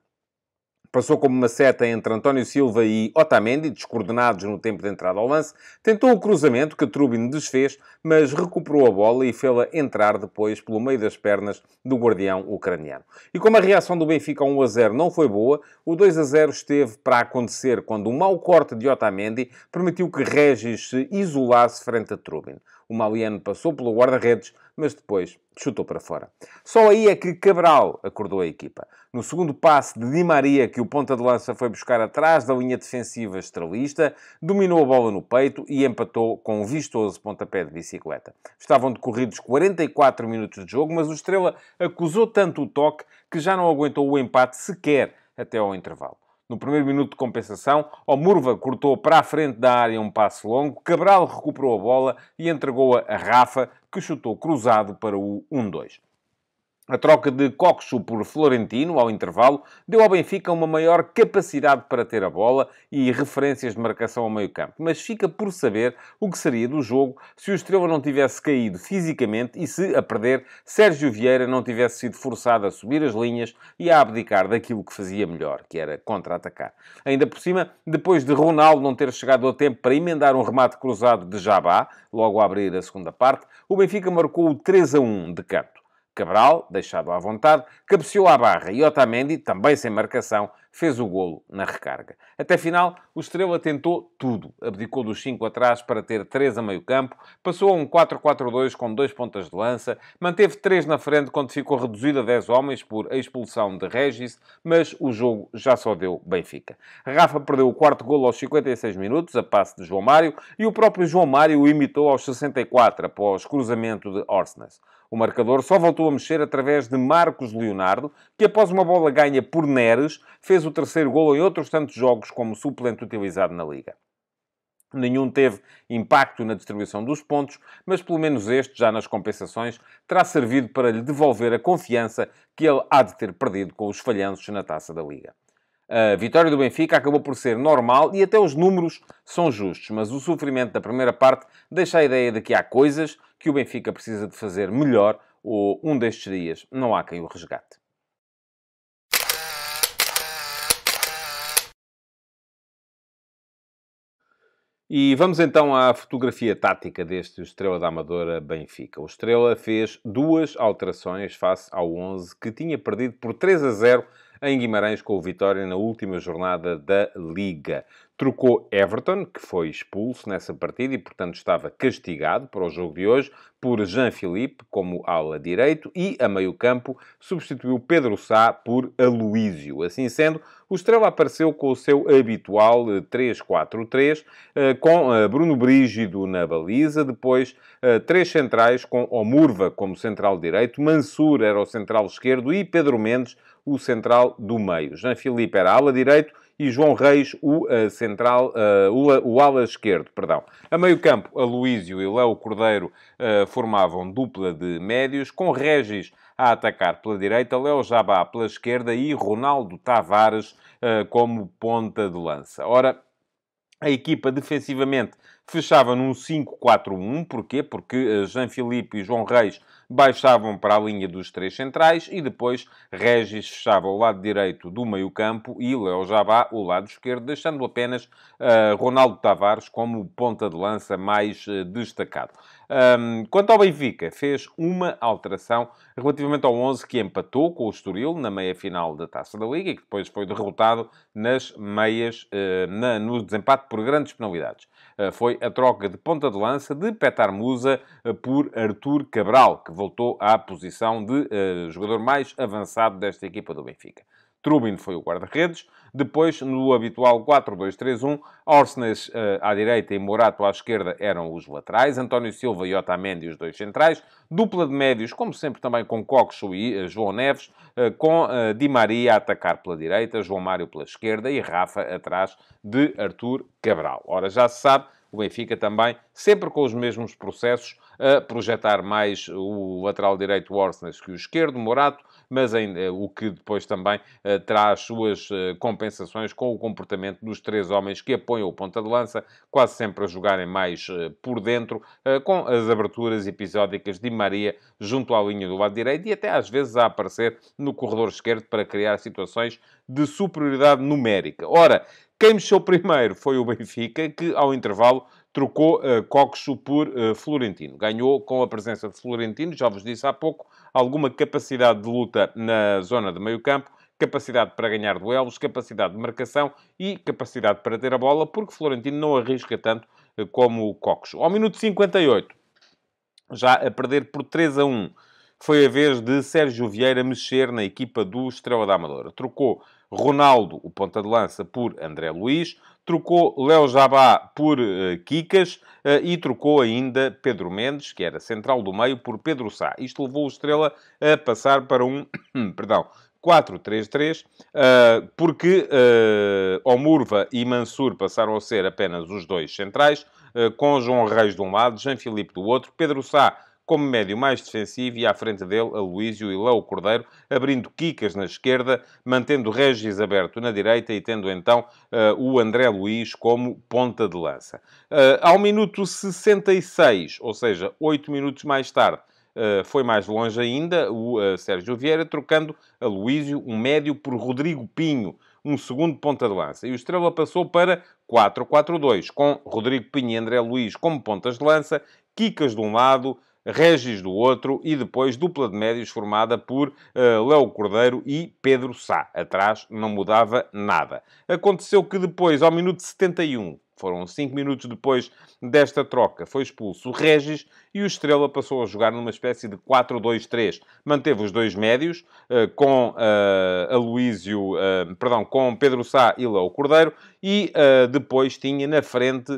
passou como uma seta entre António Silva e Otamendi, descoordenados no tempo de entrada ao lance, tentou o cruzamento que Trubin desfez, mas recuperou a bola e fê-la entrar depois pelo meio das pernas do guardião ucraniano. E como a reação do Benfica a 1 a 0 não foi boa, o 2 a 0 esteve para acontecer quando um mau corte de Otamendi permitiu que Regis se isolasse frente a Trubin. O maliano passou pelo guarda-redes, mas depois chutou para fora. Só aí é que Cabral acordou a equipa. No segundo passe de Di Maria, que o ponta de lança foi buscar atrás da linha defensiva estrelista, dominou a bola no peito e empatou com um vistoso pontapé de bicicleta. Estavam decorridos 44 minutos de jogo, mas o Estrela acusou tanto o toque que já não aguentou o empate sequer até ao intervalo. No primeiro minuto de compensação, Omurva cortou para a frente da área um passo longo, Cabral recuperou a bola e entregou-a a Rafa, que chutou cruzado para o 1-2. A troca de Coxo por Florentino, ao intervalo, deu ao Benfica uma maior capacidade para ter a bola e referências de marcação ao meio campo. Mas fica por saber o que seria do jogo se o Estrela não tivesse caído fisicamente e se, a perder, Sérgio Vieira não tivesse sido forçado a subir as linhas e a abdicar daquilo que fazia melhor, que era contra-atacar. Ainda por cima, depois de Ronaldo não ter chegado a tempo para emendar um remate cruzado de Jabá, logo a abrir a segunda parte, o Benfica marcou o 3 a 1 de canto. Cabral, deixado à vontade, cabeceou à barra e Otamendi, também sem marcação, fez o golo na recarga. Até final, o Estrela tentou tudo. Abdicou dos 5 atrás para ter 3 a meio campo, passou a um 4-4-2 com dois pontas de lança, manteve 3 na frente quando ficou reduzido a 10 homens por a expulsão de Regis, mas o jogo já só deu Benfica. Rafa perdeu o quarto golo aos 56 minutos, a passe de João Mário, e o próprio João Mário o imitou aos 64, após cruzamento de Orsnes. O marcador só voltou a mexer através de Marcos Leonardo, que após uma bola ganha por Neres, fez o terceiro gol em outros tantos jogos como suplente utilizado na Liga. Nenhum teve impacto na distribuição dos pontos, mas pelo menos este, já nas compensações, terá servido para lhe devolver a confiança que ele há de ter perdido com os falhanços na taça da Liga. A vitória do Benfica acabou por ser normal e até os números são justos, mas o sofrimento da primeira parte deixa a ideia de que há coisas que o Benfica precisa de fazer melhor ou um destes dias não há quem o resgate. E vamos então à fotografia tática deste Estrela da Amadora Benfica. O Estrela fez duas alterações face ao 11 que tinha perdido por 3 a 0 em Guimarães com o Vitória na última jornada da Liga trocou Everton, que foi expulso nessa partida e, portanto, estava castigado para o jogo de hoje, por Jean-Philippe como ala direito e, a meio campo, substituiu Pedro Sá por Aloísio. Assim sendo, o Estrela apareceu com o seu habitual 3-4-3, eh, eh, com eh, Bruno Brígido na baliza, depois três centrais com Omurva como central direito, Mansur era o central esquerdo e Pedro Mendes o central do meio. Jean-Philippe era ala direito, e João Reis, o uh, central, uh, o, o, ala esquerdo, perdão. A meio campo, Aloísio e Léo Cordeiro uh, formavam dupla de médios, com Regis a atacar pela direita, Léo Jabá pela esquerda e Ronaldo Tavares como ponta de lança. Ora, a equipa defensivamente fechava num 5-4-1. Porquê? Porque eh, Jean-Philippe e João Reis baixavam para a linha dos três centrais e depois Regis fechava o lado direito do meio-campo e Léo Jabá o lado esquerdo, deixando apenas uh, Ronaldo Tavares como ponta de lança mais uh, destacado. Um, quanto ao Benfica, fez uma alteração relativamente ao 11 que empatou com o Estoril na meia-final da Taça da Liga e que depois foi derrotado nas meias, uh, na, no desempate por grandes penalidades. Uh, foi a troca de ponta de lança de Petar Musa uh, por Artur Cabral, que voltou à posição de jogador mais avançado desta equipa do Benfica. Trubin foi o guarda-redes. Depois, no habitual 4-2-3-1, Orsnes uh, à direita e Morato à esquerda eram os laterais. António Silva e Otamendi os dois centrais. Dupla de médios, como sempre também com Cox e uh, João Neves, uh, com Di Maria a atacar pela direita, João Mário pela esquerda e Rafa atrás de Artur Cabral. Ora, já se sabe o Benfica também, sempre com os mesmos processos, a projetar mais o lateral direito Orsnes que o esquerdo, Morato, mas eh, o que depois também uh, traz suas uh, compensações com o comportamento dos três homens que apoiam o ponta de lança, quase sempre a jogarem mais uh, por dentro, com as aberturas episódicas de Maria junto à linha do lado direito e até às vezes a aparecer no corredor esquerdo para criar situações de superioridade numérica. Ora, quem mexeu primeiro foi o Benfica, que ao intervalo trocou uh, Coxo por uh, Florentino. Ganhou com a presença de Florentino, já vos disse há pouco, alguma capacidade de luta na zona de meio-campo, capacidade para ganhar duelos, capacidade de marcação e capacidade para ter a bola, porque Florentino não arrisca tanto uh, como o Coxo. Ao minuto 58, já a perder por 3 a 1 foi a vez de Sérgio Vieira mexer na equipa do Estrela da Amadora. Trocou Ronaldo, o ponta de lança, por André Luiz, trocou Léo Jabá por uh, Kikas uh, e trocou ainda Pedro Mendes, que era central do meio, por Pedro Sá. Isto levou o Estrela a passar para um, perdão, 4-3-3, uh, eh, porque uh, Omurva e Mansur passaram a ser apenas os dois centrais, uh, com João Reis de um lado, Jean Filipe do outro, Pedro Sá como médio mais defensivo e à frente dele a Luísio e Léo Cordeiro, abrindo quicas na esquerda, mantendo Regis aberto na direita e tendo então uh, o André Luiz como ponta de lança. Uh, ao minuto 66, ou seja, 8 minutos mais tarde, Uh, foi mais longe ainda, o uh, Sérgio Vieira, trocando a Luísio, um médio, por Rodrigo Pinho, um segundo ponta de lança. E o Estrela passou para 4-4-2, com Rodrigo Pinho e André Luiz como pontas de lança, Kikas de um lado, Regis do outro e depois dupla de médios formada por uh, Léo Cordeiro e Pedro Sá. Atrás não mudava nada. Aconteceu que depois, ao minuto 71, foram 5 minutos depois desta troca, foi expulso o Regis e o Estrela passou a jogar numa espécie de 4-2-3. Manteve os dois médios, eh, com uh, Aloísio, uh, perdão, com Pedro Sá e Léo Cordeiro, e uh, depois tinha na frente uh,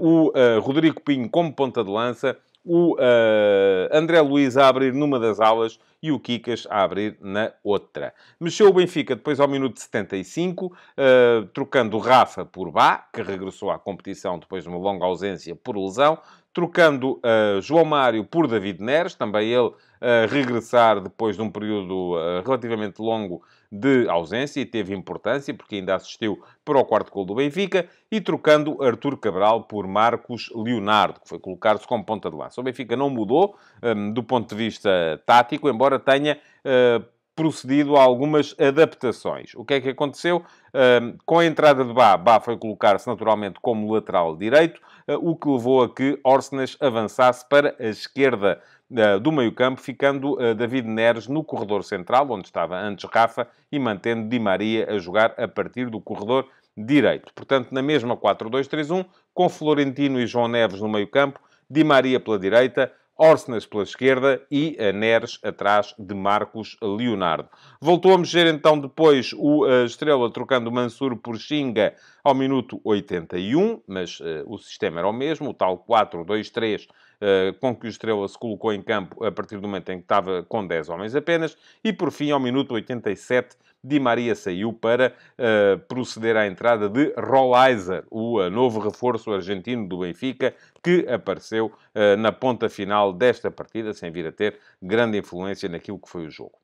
o Rodrigo Pinho como ponta de lança o uh, André Luiz a abrir numa das aulas e o Kikas a abrir na outra. Mexeu o Benfica depois ao minuto 75, uh, eh, trocando Rafa por Bá, que regressou à competição depois de uma longa ausência por lesão, trocando uh, João Mário por David Neres, também ele a regressar depois de um período eh, relativamente longo de ausência e teve importância, porque ainda assistiu para o quarto gol do Benfica, e trocando Artur Cabral por Marcos Leonardo, que foi colocar-se como ponta de lança. O Benfica não mudou um, ehm, do ponto de vista tático, embora tenha uh, procedido a algumas adaptações. O que é que aconteceu? Uh, com a entrada de Bá, Bá foi colocar-se naturalmente como lateral direito, uh, o que levou a que Orsnes avançasse para a esquerda eh, do meio-campo, ficando eh, David Neres no corredor central, onde estava antes Rafa, e mantendo Di Maria a jogar a partir do corredor direito. Portanto, na mesma 4-2-3-1, com Florentino e João Neves no meio-campo, Di Maria pela direita, Orsenas pela esquerda e eh, Neres atrás de Marcos Leonardo. Voltou a mexer então depois o Estrela trocando Mansur por Xinga ao minuto 81, mas uh, o sistema era o mesmo, o tal 4-2-3 eh, com que o Estrela se colocou em campo a partir do momento em que estava com 10 homens apenas. E por fim, ao minuto 87, Di Maria saiu para uh, proceder à entrada de Rollizer, o uh, novo reforço argentino do Benfica, que apareceu uh, na ponta final desta partida, sem vir a ter grande influência naquilo que foi o jogo.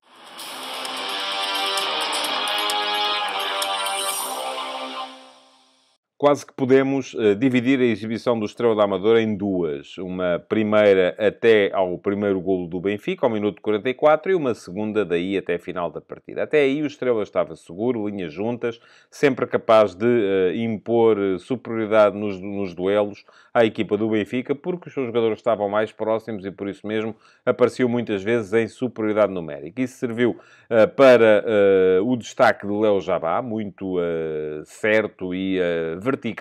quase que podemos uh, dividir a exibição do Estrela da Amadora em duas. Uma primeira até ao primeiro golo do Benfica, ao minuto 44, e uma segunda daí até a final da partida. Até aí o Estrela estava seguro, linhas juntas, sempre capaz de uh, impor eh, superioridade nos, nos duelos à equipa do Benfica, porque os seus jogadores estavam mais próximos e por isso mesmo apareciam muitas vezes em superioridade numérica. Isso serviu uh, para o destaque de Léo Jabá, muito certo e uh, प्रकृति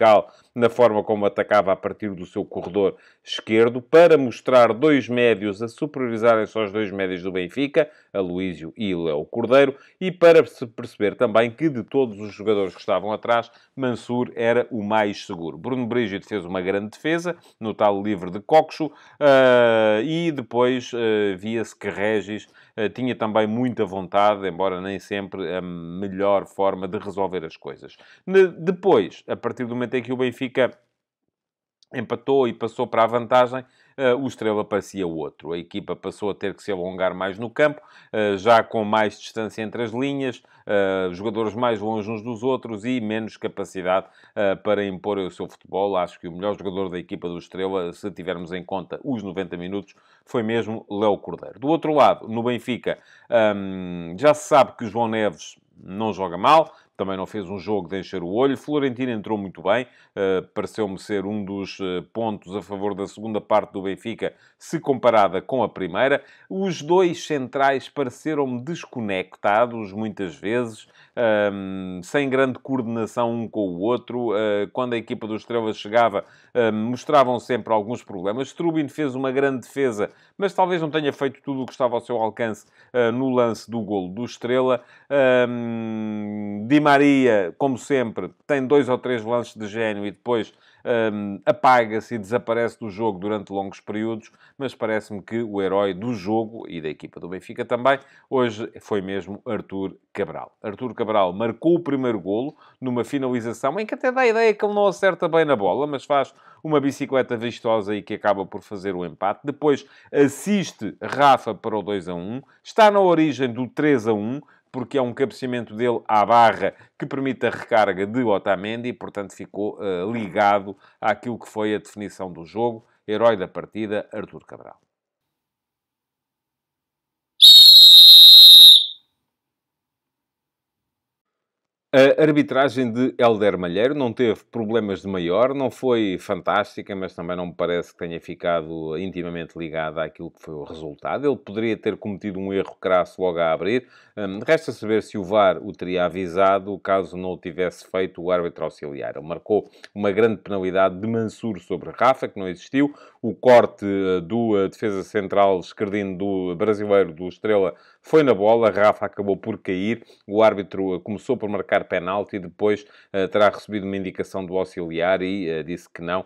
na forma como atacava a partir do seu corredor esquerdo, para mostrar dois médios a superiorizarem só os dois médios do Benfica, Aloísio e Léo Cordeiro, e para se perceber também que de todos os jogadores que estavam atrás, Mansur era o mais seguro. Bruno Brígido fez uma grande defesa, no tal livre de Coxo, uh, e depois uh, via-se que Regis ah, tinha também muita vontade, embora nem sempre a melhor forma de resolver as coisas. depois, a partir do momento em que o Benfica Benfica empatou e passou para a vantagem, eh, o Estrela parecia outro. A equipa passou a ter que se alongar mais no campo, eh, já com mais distância entre as linhas, eh, jogadores mais longe uns dos outros e menos capacidade para impor o seu futebol. Acho que o melhor jogador da equipa do Estrela, se tivermos em conta os 90 minutos, foi mesmo Léo Cordeiro. Do outro lado, no Benfica, hum, já se sabe que o João Neves não joga mal, também não fez um jogo de encher o olho. Florentino entrou muito bem, uh, pareceu-me ser um dos eh, pontos a favor da segunda parte do Benfica, se comparada com a primeira. Os dois centrais pareceram-me desconectados muitas vezes, um, ehm, sem grande coordenação um com o outro. Uh, quando a equipa dos Estrelas chegava, ehm, mostravam sempre alguns problemas. Strubin fez uma grande defesa, mas talvez não tenha feito tudo o que estava ao seu alcance no lance do golo do Estrela. Um, ehm, Maria, como sempre, tem dois ou três lances de gênio e depois um, apaga-se e desaparece do jogo durante longos períodos, mas parece-me que o herói do jogo e da equipa do Benfica também, hoje foi mesmo Arthur Cabral. Arthur Cabral marcou o primeiro golo numa finalização em que até dá a ideia que ele não acerta bem na bola, mas faz uma bicicleta vistosa e que acaba por fazer o empate. Depois assiste Rafa para o 2 a 1, está na origem do 3 a 1, porque é um cabeceamento dele à barra que permite a recarga de Otamendi e, portanto, ficou uh, ligado àquilo que foi a definição do jogo. Herói da partida, Artur Cabral. A arbitragem de Helder Malheiro não teve problemas de maior, não foi fantástica, mas também não me parece que tenha ficado intimamente ligada àquilo que foi o resultado. Ele poderia ter cometido um erro crasso logo a abrir. Um, resta saber se o VAR o teria avisado, caso não o tivesse feito o árbitro auxiliar. Ele marcou uma grande penalidade de Mansur sobre Rafa, que não existiu o corte eh, do eh, defesa central esquerdino do brasileiro, do Estrela, foi na bola, Rafa acabou por cair, o árbitro eh, começou por marcar penalti, depois terá recebido uma indicação do auxiliar e disse que não,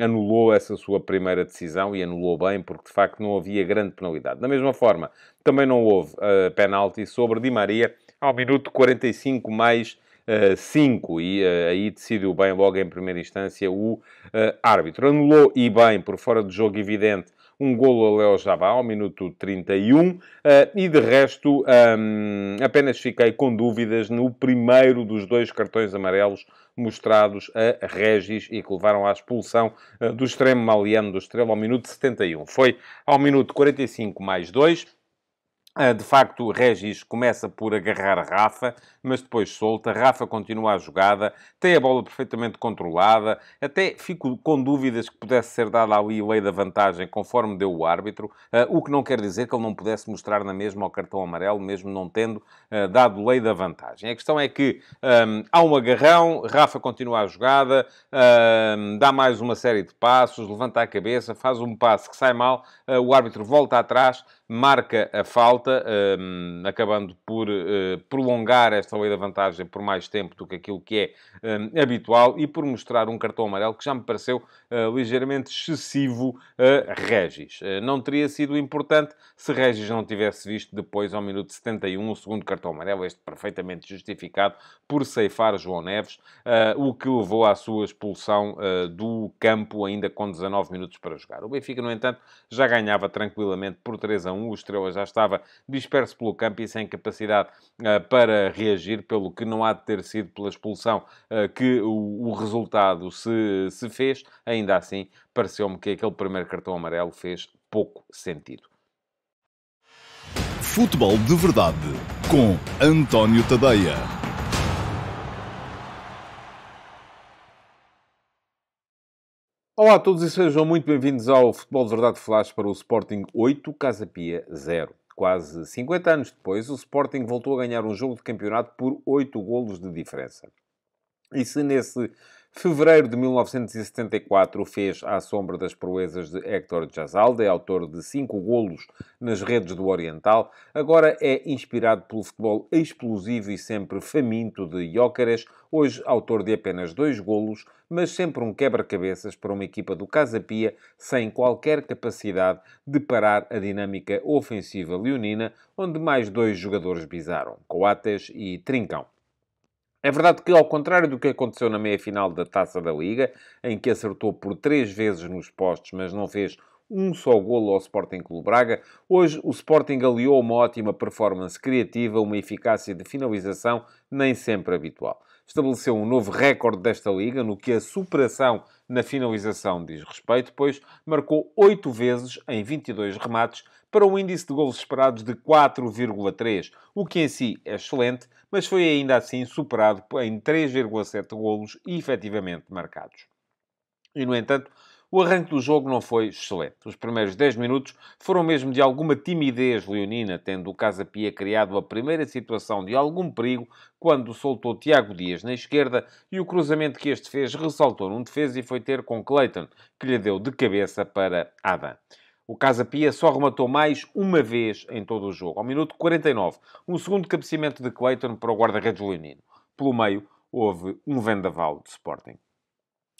anulou essa sua primeira decisão e anulou bem, porque de facto não havia grande penalidade. Da mesma forma, também não houve penalti sobre Di Maria ao minuto 45 mais 5 eh, e eh, aí decidiu bem logo em primeira instância o eh, árbitro. Anulou e bem por fora de jogo evidente um golo a Léo Jabá ao minuto 31 uh, e de resto um, ehm, apenas fiquei com dúvidas no primeiro dos dois cartões amarelos mostrados a Regis e que levaram à expulsão uh, do extremo maliano do Estrela ao minuto 71. Foi ao minuto 45 mais 2 ah, de facto, Regis começa por agarrar Rafa, mas depois solta. Rafa continua a jogada, tem a bola perfeitamente controlada. Até fico com dúvidas que pudesse ser dada ali a lei da vantagem, conforme deu o árbitro, ah, o que não quer dizer que ele não pudesse mostrar na mesma ao cartão amarelo, mesmo não tendo ah, dado lei da vantagem. A questão é que um, há um agarrão, Rafa continua a jogada, um, dá mais uma série de passos, levanta a cabeça, faz um passo que sai mal, o árbitro volta atrás, marca a falta um, acabando por uh, prolongar esta lei da vantagem por mais tempo do que aquilo que é um, habitual e por mostrar um cartão amarelo que já me pareceu uh, ligeiramente excessivo a Regis. Uh, não teria sido importante se Regis não tivesse visto depois, ao minuto 71, o segundo cartão amarelo, este perfeitamente justificado por ceifar João Neves, o que levou à sua expulsão do campo ainda com 19 minutos para jogar. O Benfica, no entanto, já ganhava tranquilamente por 3 a 1, o Estrela já estava disperso pelo campo e sem capacidade ah, para reagir, pelo que não há de ter sido pela expulsão ah, que o, resultado se, se fez. Ainda assim, pareceu-me que aquele primeiro cartão amarelo fez pouco sentido. Futebol de Verdade com António Tadeia. Olá a todos e sejam muito bem-vindos ao Futebol de Verdade Flash para o Sporting 8, Casa Pia 0 quase 50 anos depois, o Sporting voltou a ganhar um jogo de campeonato por 8 golos de diferença. E se nesse Fevereiro de 1974 fez à sombra das proezas de Héctor Jazalde, autor de cinco golos nas redes do Oriental. Agora é inspirado pelo futebol explosivo e sempre faminto de Jócares, hoje autor de apenas dois golos, mas sempre um quebra-cabeças para uma equipa do Casapia sem qualquer capacidade de parar a dinâmica ofensiva leonina, onde mais dois jogadores bizaram, Coates e Trincão. É verdade que, ao contrário do que aconteceu na meia-final da Taça da Liga, em que acertou por três vezes nos postos, mas não fez um só golo ao Sporting Clube Braga. Hoje o Sporting aliou uma ótima performance criativa, uma eficácia de finalização nem sempre habitual. Estabeleceu um novo recorde desta liga no que a superação na finalização diz respeito, pois marcou oito vezes em 22 remates para um índice de golos esperados de 4,3, o que em si é excelente, mas foi ainda assim superado em 3,7 golos efetivamente marcados. E, no entanto, o arranque do jogo não foi excelente. Os primeiros 10 minutos foram mesmo de alguma timidez leonina, tendo o Casa Pia criado a primeira situação de algum perigo quando soltou Tiago Dias na esquerda e o cruzamento que este fez ressaltou num defesa e foi ter com Clayton, que lhe deu de cabeça para Adam. O Casa Pia só rematou mais uma vez em todo o jogo, ao minuto 49. Um segundo cabeceamento de Clayton para o guarda-redes leonino. Pelo meio, houve um vendaval de Sporting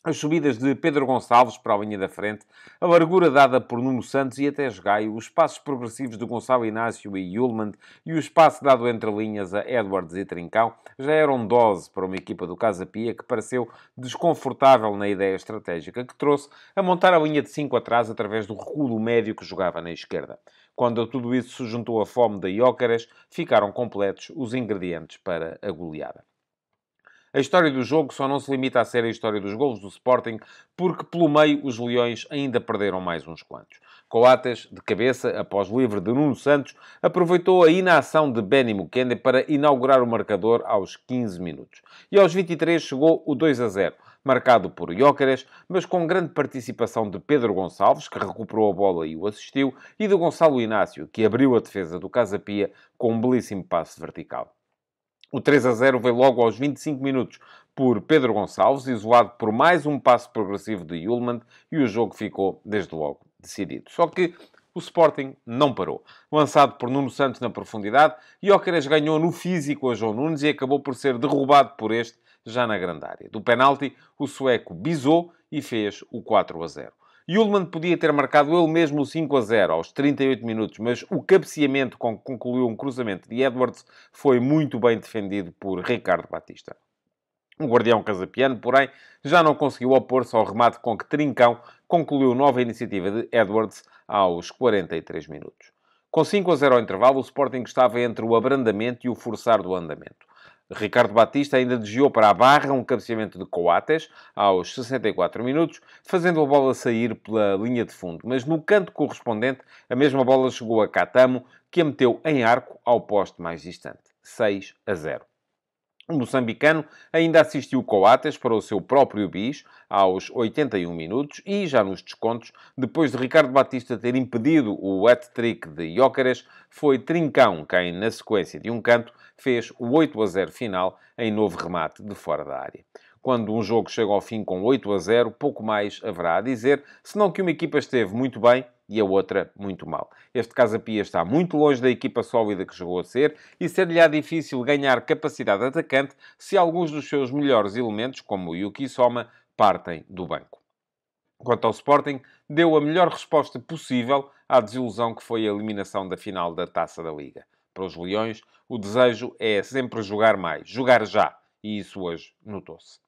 as subidas de Pedro Gonçalves para a linha da frente, a largura dada por Nuno Santos e até Esgaio, os passos progressivos de Gonçalo Inácio e Yulman e o espaço dado entre linhas a Edwards e Trincão já eram dose para uma equipa do Casa Pia que pareceu desconfortável na ideia estratégica que trouxe a montar a linha de 5 atrás através do recuo médio que jogava na esquerda. Quando tudo isso se juntou à fome da Iócaras, ficaram completos os ingredientes para a goleada. A história do jogo só não se limita a ser a história dos golos do Sporting, porque pelo meio os Leões ainda perderam mais uns quantos. Coates, de cabeça, após livre de Nuno Santos, aproveitou a inação de Benny Mukende para inaugurar o marcador aos 15 minutos. E aos 23 chegou o 2 a 0, marcado por Jóqueres, mas com grande participação de Pedro Gonçalves, que recuperou a bola e o assistiu, e de Gonçalo Inácio, que abriu a defesa do Casapia com um belíssimo passe vertical. O 3 a 0 veio logo aos 25 minutos por Pedro Gonçalves, isolado por mais um passo progressivo de Ullmann, e o jogo ficou, desde logo, decidido. Só que o Sporting não parou. Lançado por Nuno Santos na profundidade, Jóqueres ganhou no físico a João Nunes e acabou por ser derrubado por este já na grande área. Do penalti, o sueco bisou e fez o 4 a 0. Yulman podia ter marcado ele mesmo o 5 a 0 aos 38 minutos, mas o cabeceamento com que concluiu um cruzamento de Edwards foi muito bem defendido por Ricardo Batista. O guardião casapiano, porém, já não conseguiu opor-se ao remate com que Trincão concluiu nova iniciativa de Edwards aos 43 minutos. Com 5 a 0 ao intervalo, o Sporting estava entre o abrandamento e o forçar do andamento. Ricardo Batista ainda desviou para a barra um cabeceamento de Coates aos 64 minutos, fazendo a bola sair pela linha de fundo. Mas no canto correspondente, a mesma bola chegou a Catamo, que a meteu em arco ao poste mais distante. 6 a 0. O moçambicano ainda assistiu Coates para o seu próprio bis, aos 81 minutos, e já nos descontos, depois de Ricardo Batista ter impedido o hat-trick de Jócares, foi Trincão quem, na sequência de um canto, fez o 8 a 0 final em novo remate de fora da área. Quando um jogo chega ao fim com 8 a 0, pouco mais haverá a dizer, senão que uma equipa esteve muito bem e a outra muito mal. Este Casapia está muito longe da equipa sólida que chegou a ser e ser-lhe-á difícil ganhar capacidade atacante se alguns dos seus melhores elementos, como o Yuki Soma, partem do banco. Quanto ao Sporting, deu a melhor resposta possível à desilusão que foi a eliminação da final da Taça da Liga. Para os Leões, o desejo é sempre jogar mais, jogar já, e isso hoje notou-se.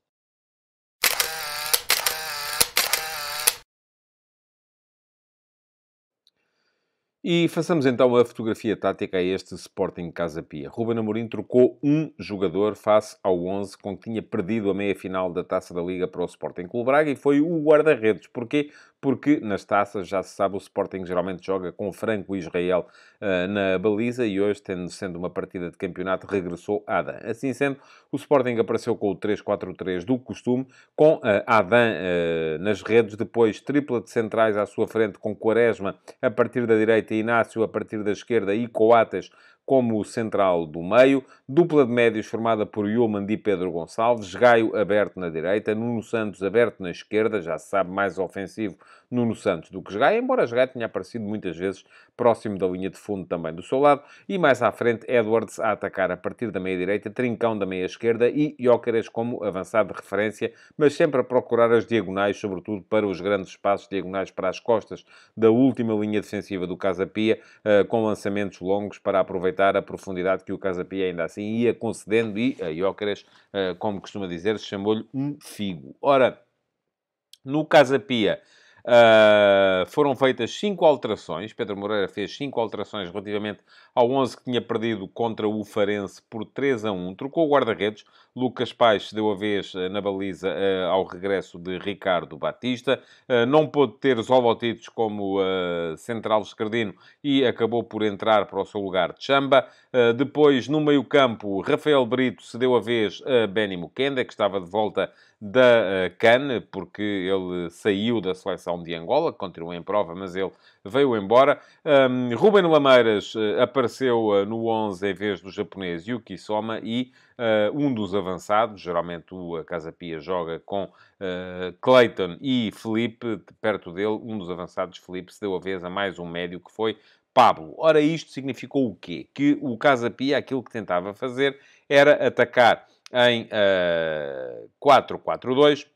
E façamos então a fotografia tática a este Sporting Casa Pia. Ruben Amorim trocou um jogador face ao 11 com que tinha perdido a meia-final da Taça da Liga para o Sporting Clube Braga e foi o guarda-redes. Porquê? porque nas taças já se sabe, o Sporting geralmente joga com Franco e Israel uh, na baliza e hoje, tendo sendo uma partida de campeonato, regressou Adam. Assim sendo, o Sporting apareceu com o 3-4-3 do costume, com uh, Adam uh, nas redes, depois tripla de centrais à sua frente com Quaresma a partir da direita, Inácio a partir da esquerda e Coates como central do meio, dupla de médios formada por Yomandi e Pedro Gonçalves, Gaio aberto na direita, Nuno Santos aberto na esquerda, já se sabe, mais ofensivo Nuno Santos do que Jogai, embora Jogai tenha aparecido muitas vezes próximo da linha de fundo também do seu lado, e mais à frente Edwards a atacar a partir da meia-direita, Trincão da meia-esquerda e Jóqueres como avançado de referência, mas sempre a procurar as diagonais, sobretudo para os grandes espaços diagonais para as costas da última linha defensiva do Casapia, eh, com lançamentos longos para aproveitar a profundidade que o Casapia ainda assim ia concedendo e a Jóqueres, eh, como costuma dizer, chamou-lhe um figo. Ora, no Casapia... Pia Uh, foram feitas cinco alterações. Pedro Moreira fez cinco alterações relativamente ao 11 que tinha perdido contra o Farense por 3 a 1. Trocou o guarda-redes. Lucas Paes deu a vez ah, na baliza uh, ao regresso de Ricardo Batista. Uh, não pôde ter os Zolotites como central escardino e acabou por entrar para o seu lugar de chamba. depois, no meio-campo, Rafael Brito cedeu a vez a Benny Mukenda, que estava de volta da CAN, porque ele saiu da seleção seleção de Angola, que continua em prova, mas ele veio embora. Um, Ruben Lameiras eh, apareceu eh, no 11 em vez do japonês Yuki Soma e uh, um dos avançados, geralmente o Casapia joga com uh, Clayton e Felipe, perto dele, um dos avançados, Felipe, se deu a vez a mais um médio que foi Pablo. Ora, isto significou o quê? Que o Casapia, aquilo que tentava fazer era atacar em uh, 4-4-2,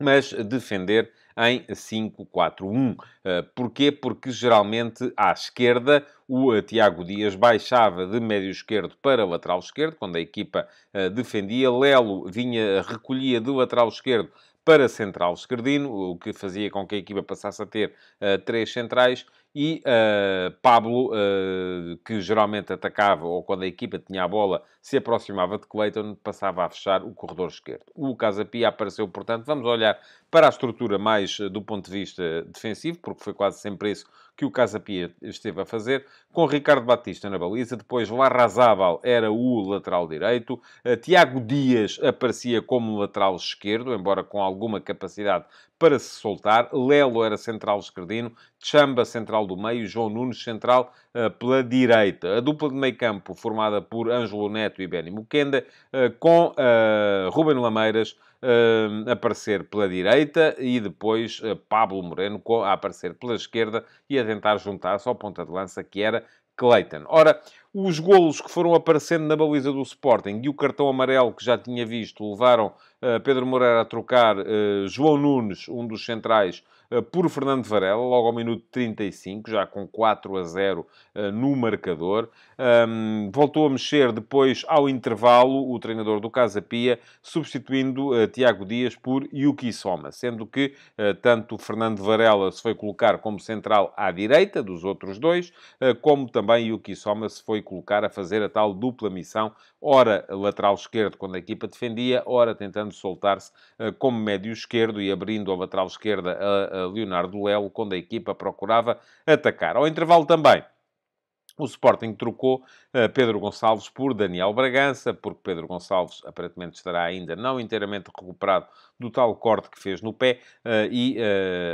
mas defender em 5-4-1. Eh, porquê? Porque geralmente à esquerda o eh, Tiago Dias baixava de médio esquerdo para lateral esquerdo, quando a equipa eh, defendia. Lelo vinha, recolhia de lateral esquerdo para central esquerdino, o que fazia com que a equipa passasse a ter uh, três centrais e uh, Pablo, uh, que geralmente atacava, ou quando a equipa tinha a bola, se aproximava de Clayton, passava a fechar o corredor esquerdo. O Casapia apareceu, portanto, vamos olhar para a estrutura mais eh, do ponto de vista defensivo, porque foi quase sempre isso que o Casapia esteve a fazer, com Ricardo Batista na baliza, depois Larrazábal era o lateral direito, uh, Tiago Dias aparecia como lateral esquerdo, embora com alguma capacidade para se soltar. Lelo era central esquerdino, Chamba central do meio, João Nunes central uh, pela direita. A dupla de meio campo formada por Ângelo Neto e Benny Mukenda uh, com uh, Ruben Lameiras a aparecer pela direita e depois Pablo Moreno a aparecer pela esquerda e a tentar juntar-se ao ponta de lança que era Clayton. Ora, os golos que foram aparecendo na baliza do Sporting e o cartão amarelo que já tinha visto levaram uh, Pedro Moreira a trocar uh, João Nunes, um dos centrais, eh, por Fernando Varela, logo ao minuto 35, já com 4 a 0 eh, no marcador. voltou a mexer depois ao intervalo o treinador do Casa Pia, substituindo eh, Tiago Dias por Yuki Soma, sendo que tanto Fernando Varela se foi colocar como central à direita dos outros dois, como também Yuki Soma se foi colocar a fazer a tal dupla missão, ora lateral esquerdo quando a equipa defendia, ora tentando soltar-se como médio esquerdo e abrindo a lateral esquerda a eh, Leonardo Lelo, quando a equipa procurava atacar. Ao intervalo também. O Sporting trocou eh, Pedro Gonçalves por Daniel Bragança, porque Pedro Gonçalves aparentemente estará ainda não inteiramente recuperado do tal corte que fez no pé eh, e,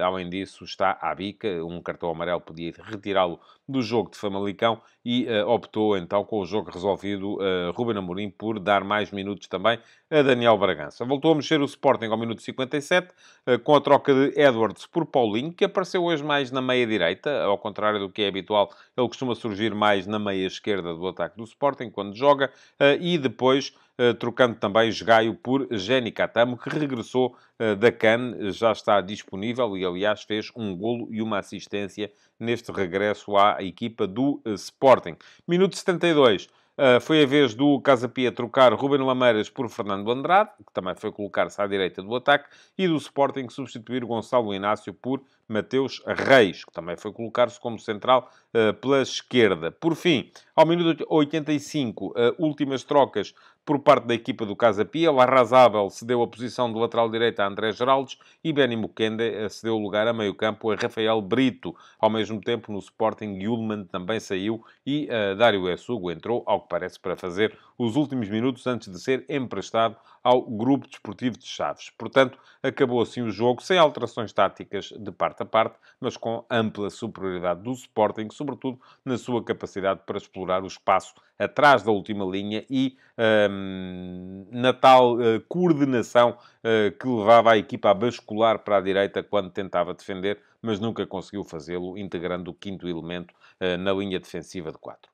além disso, está à bica. Um cartão amarelo podia retirá-lo do jogo de Famalicão e uh, optou então, com o jogo resolvido, uh, Ruben Amorim por dar mais minutos também a Daniel Bragança. Voltou a mexer o Sporting ao minuto 57, uh, eh, com a troca de Edwards por Paulinho, que apareceu hoje mais na meia-direita, ao contrário do que é habitual, ele costuma surgir mais na meia-esquerda do ataque do Sporting, quando joga, e depois eh, trocando também Esgaio por Jenny Catamo, que regressou eh, da Cannes, já está disponível e, aliás, fez um golo e uma assistência neste regresso à equipa do eh, Sporting. Minuto 72. Uh, foi a vez do Casapia trocar Ruben Lameiras por Fernando Andrade, que também foi colocar-se à direita do ataque, e do Sporting substituir Gonçalo Inácio por Mateus Reis, que também foi colocar-se como central uh, pela esquerda. Por fim, ao minuto 85, uh, últimas trocas por parte da equipa do Casa Pia. arrasável cedeu a posição de lateral direito a André Geraldes e Benny Mukende eh, cedeu o lugar a meio campo a Rafael Brito. Ao mesmo tempo, no Sporting, Yulman também saiu e uh, Dário Essugo entrou, ao que parece, para fazer os últimos minutos antes de ser emprestado ao Grupo Desportivo de Chaves. Portanto, acabou assim o jogo sem alterações táticas de parte a parte, mas com ampla superioridade do Sporting, sobretudo na sua capacidade para explorar o espaço atrás da última linha e... Ehm, Hum, na tal eh, coordenação eh, que levava a equipa a bascular para a direita quando tentava defender, mas nunca conseguiu fazê-lo, integrando o quinto elemento eh, na linha defensiva de 4.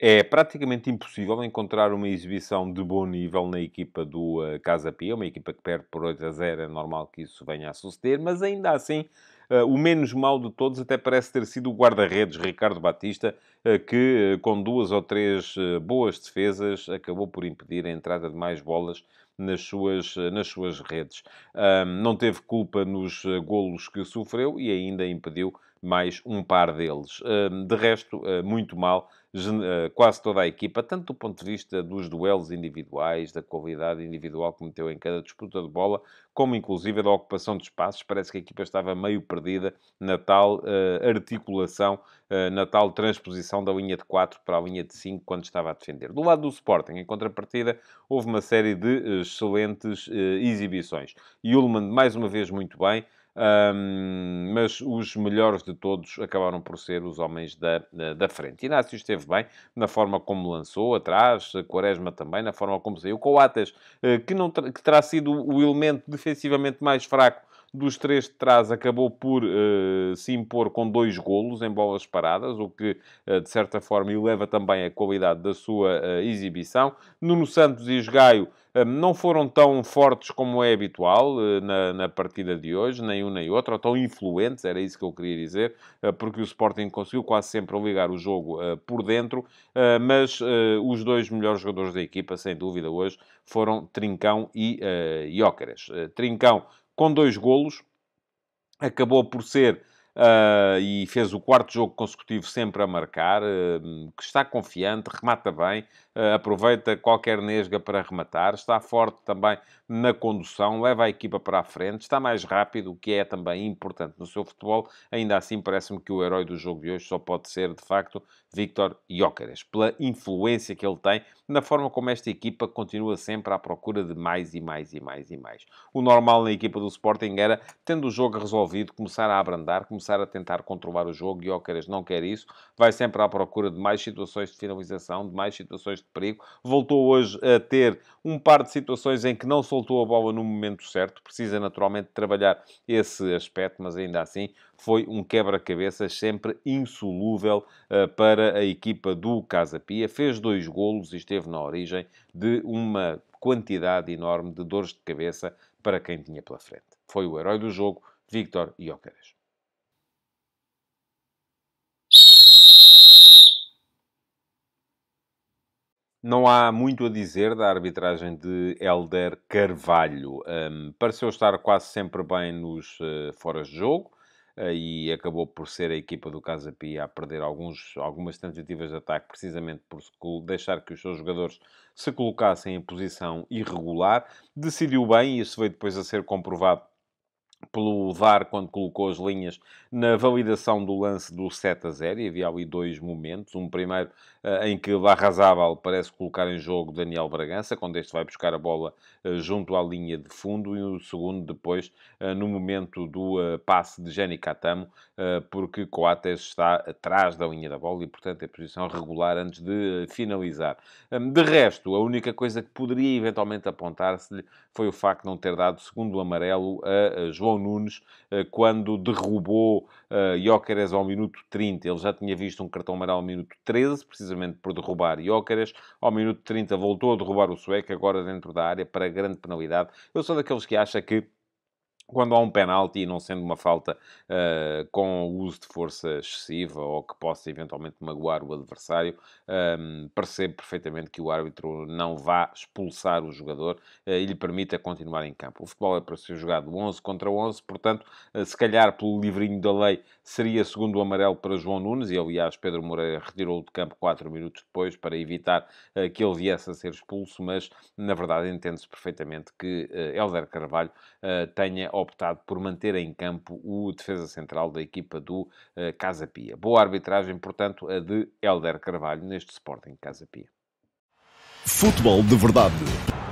É praticamente impossível encontrar uma exibição de bom nível na equipa do uh, Casa Pia, uma equipa que perde por 8 a 0, é normal que isso venha a suceder, mas ainda assim eh, o menos mal de todos até parece ter sido o guarda-redes, Ricardo Batista, eh, que eh, com duas ou três boas defesas acabou por impedir a entrada de mais bolas nas suas, nas suas redes. não teve culpa nos golos que sofreu e ainda impediu mais um par deles. de resto, muito mal eh, quase toda a equipa, tanto do ponto de vista dos duelos individuais, da qualidade individual que meteu em cada disputa de bola, como inclusive da ocupação de espaços. Parece que a equipa estava meio perdida na tal uh, articulação, uh, na tal transposição da linha de 4 para a linha de 5 quando estava a defender. Do lado do Sporting, em contrapartida, houve uma série de excelentes uh, exibições. E mais uma vez, muito bem. Um, mas os melhores de todos acabaram por ser os homens da, da, frente. Inácio esteve bem na forma como lançou atrás, Quaresma também na forma como saiu. Coates, eh, que, não que terá sido o elemento defensivamente mais fraco dos três de trás acabou por uh, se impor com dois golos em bolas paradas, o que uh, de certa forma eleva também a qualidade da sua uh, exibição. Nuno Santos e Esgaio não foram tão fortes como é habitual na, na, partida de hoje, nem um nem outro, ou tão influentes, era isso que eu queria dizer, porque o Sporting conseguiu quase sempre ligar o jogo por dentro, mas os dois melhores jogadores da equipa, sem dúvida, hoje foram Trincão e uh, Jóqueres. Trincão com dois golos. Acabou por ser uh, e fez o quarto jogo consecutivo sempre a marcar, uh, que está confiante, remata bem, eh, aproveita qualquer nesga para rematar, está forte também na condução, leva a equipa para a frente, está mais rápido, o que é também importante no seu futebol. Ainda assim, parece-me que o herói do jogo de hoje só pode ser, de facto, Victor Jóqueres, pela influência que ele tem na forma como esta equipa continua sempre à procura de mais e mais e mais e mais. O normal na equipa do Sporting era, tendo o jogo resolvido, começar a abrandar, começar a tentar controlar o jogo. Jóqueres não quer isso, vai sempre à procura de mais situações de finalização, de mais situações de perigo. Voltou hoje a ter um par de situações em que não soltou a bola no momento certo. Precisa naturalmente trabalhar esse aspecto, mas ainda assim foi um quebra-cabeças sempre insolúvel uh, para a equipa do Casa Pia. Fez dois golos e esteve na origem de uma quantidade enorme de dores de cabeça para quem tinha pela frente. Foi o herói do jogo, Victor Jóqueres. Não há muito a dizer da arbitragem de Elder Carvalho. Um, pareceu estar quase sempre bem nos uh, eh, foras de jogo uh, e acabou por ser a equipa do Casa Pia a perder alguns, algumas tentativas de ataque, precisamente por deixar que os seus jogadores se colocassem em posição irregular. Decidiu bem, e isso veio depois a ser comprovado pelo VAR quando colocou as linhas na validação do lance do 7 a 0. E havia ali dois momentos. Um primeiro uh, em que Barrazábal parece colocar em jogo Daniel Bragança, quando este vai buscar a bola uh, junto à linha de fundo. E o segundo depois uh, no momento do passe de Jenny Catamo, porque Coates está atrás da linha da bola e, portanto, é posição regular antes de finalizar. Um, de resto, a única coisa que poderia eventualmente apontar-se-lhe foi o facto de não ter dado segundo amarelo a João João Nunes eh, quando derrubou Jóqueres eh, ao minuto 30. Ele já tinha visto um cartão amarelo ao minuto 13, precisamente por derrubar Jóqueres. Ao minuto 30 voltou a derrubar o sueco, agora dentro da área, para grande penalidade. Eu sou daqueles que acha que quando há um penalti e não sendo uma falta uh, com o uso de força excessiva ou que possa eventualmente magoar o adversário, um, ehm, percebo perfeitamente que o árbitro não vá expulsar o jogador uh, e lhe permita continuar em campo. O futebol é para ser jogado 11 contra 11, portanto, uh, se calhar pelo livrinho da lei seria segundo o amarelo para João Nunes e, aliás, Pedro Moreira retirou-o de campo 4 minutos depois para evitar que ele viesse a ser expulso, mas, na verdade, entende-se perfeitamente que Helder Carvalho tenha optado por manter em campo o defesa central da equipa do eh, Casa Pia. Boa arbitragem, portanto, a de Helder Carvalho neste Sporting Casa Pia. Futebol de verdade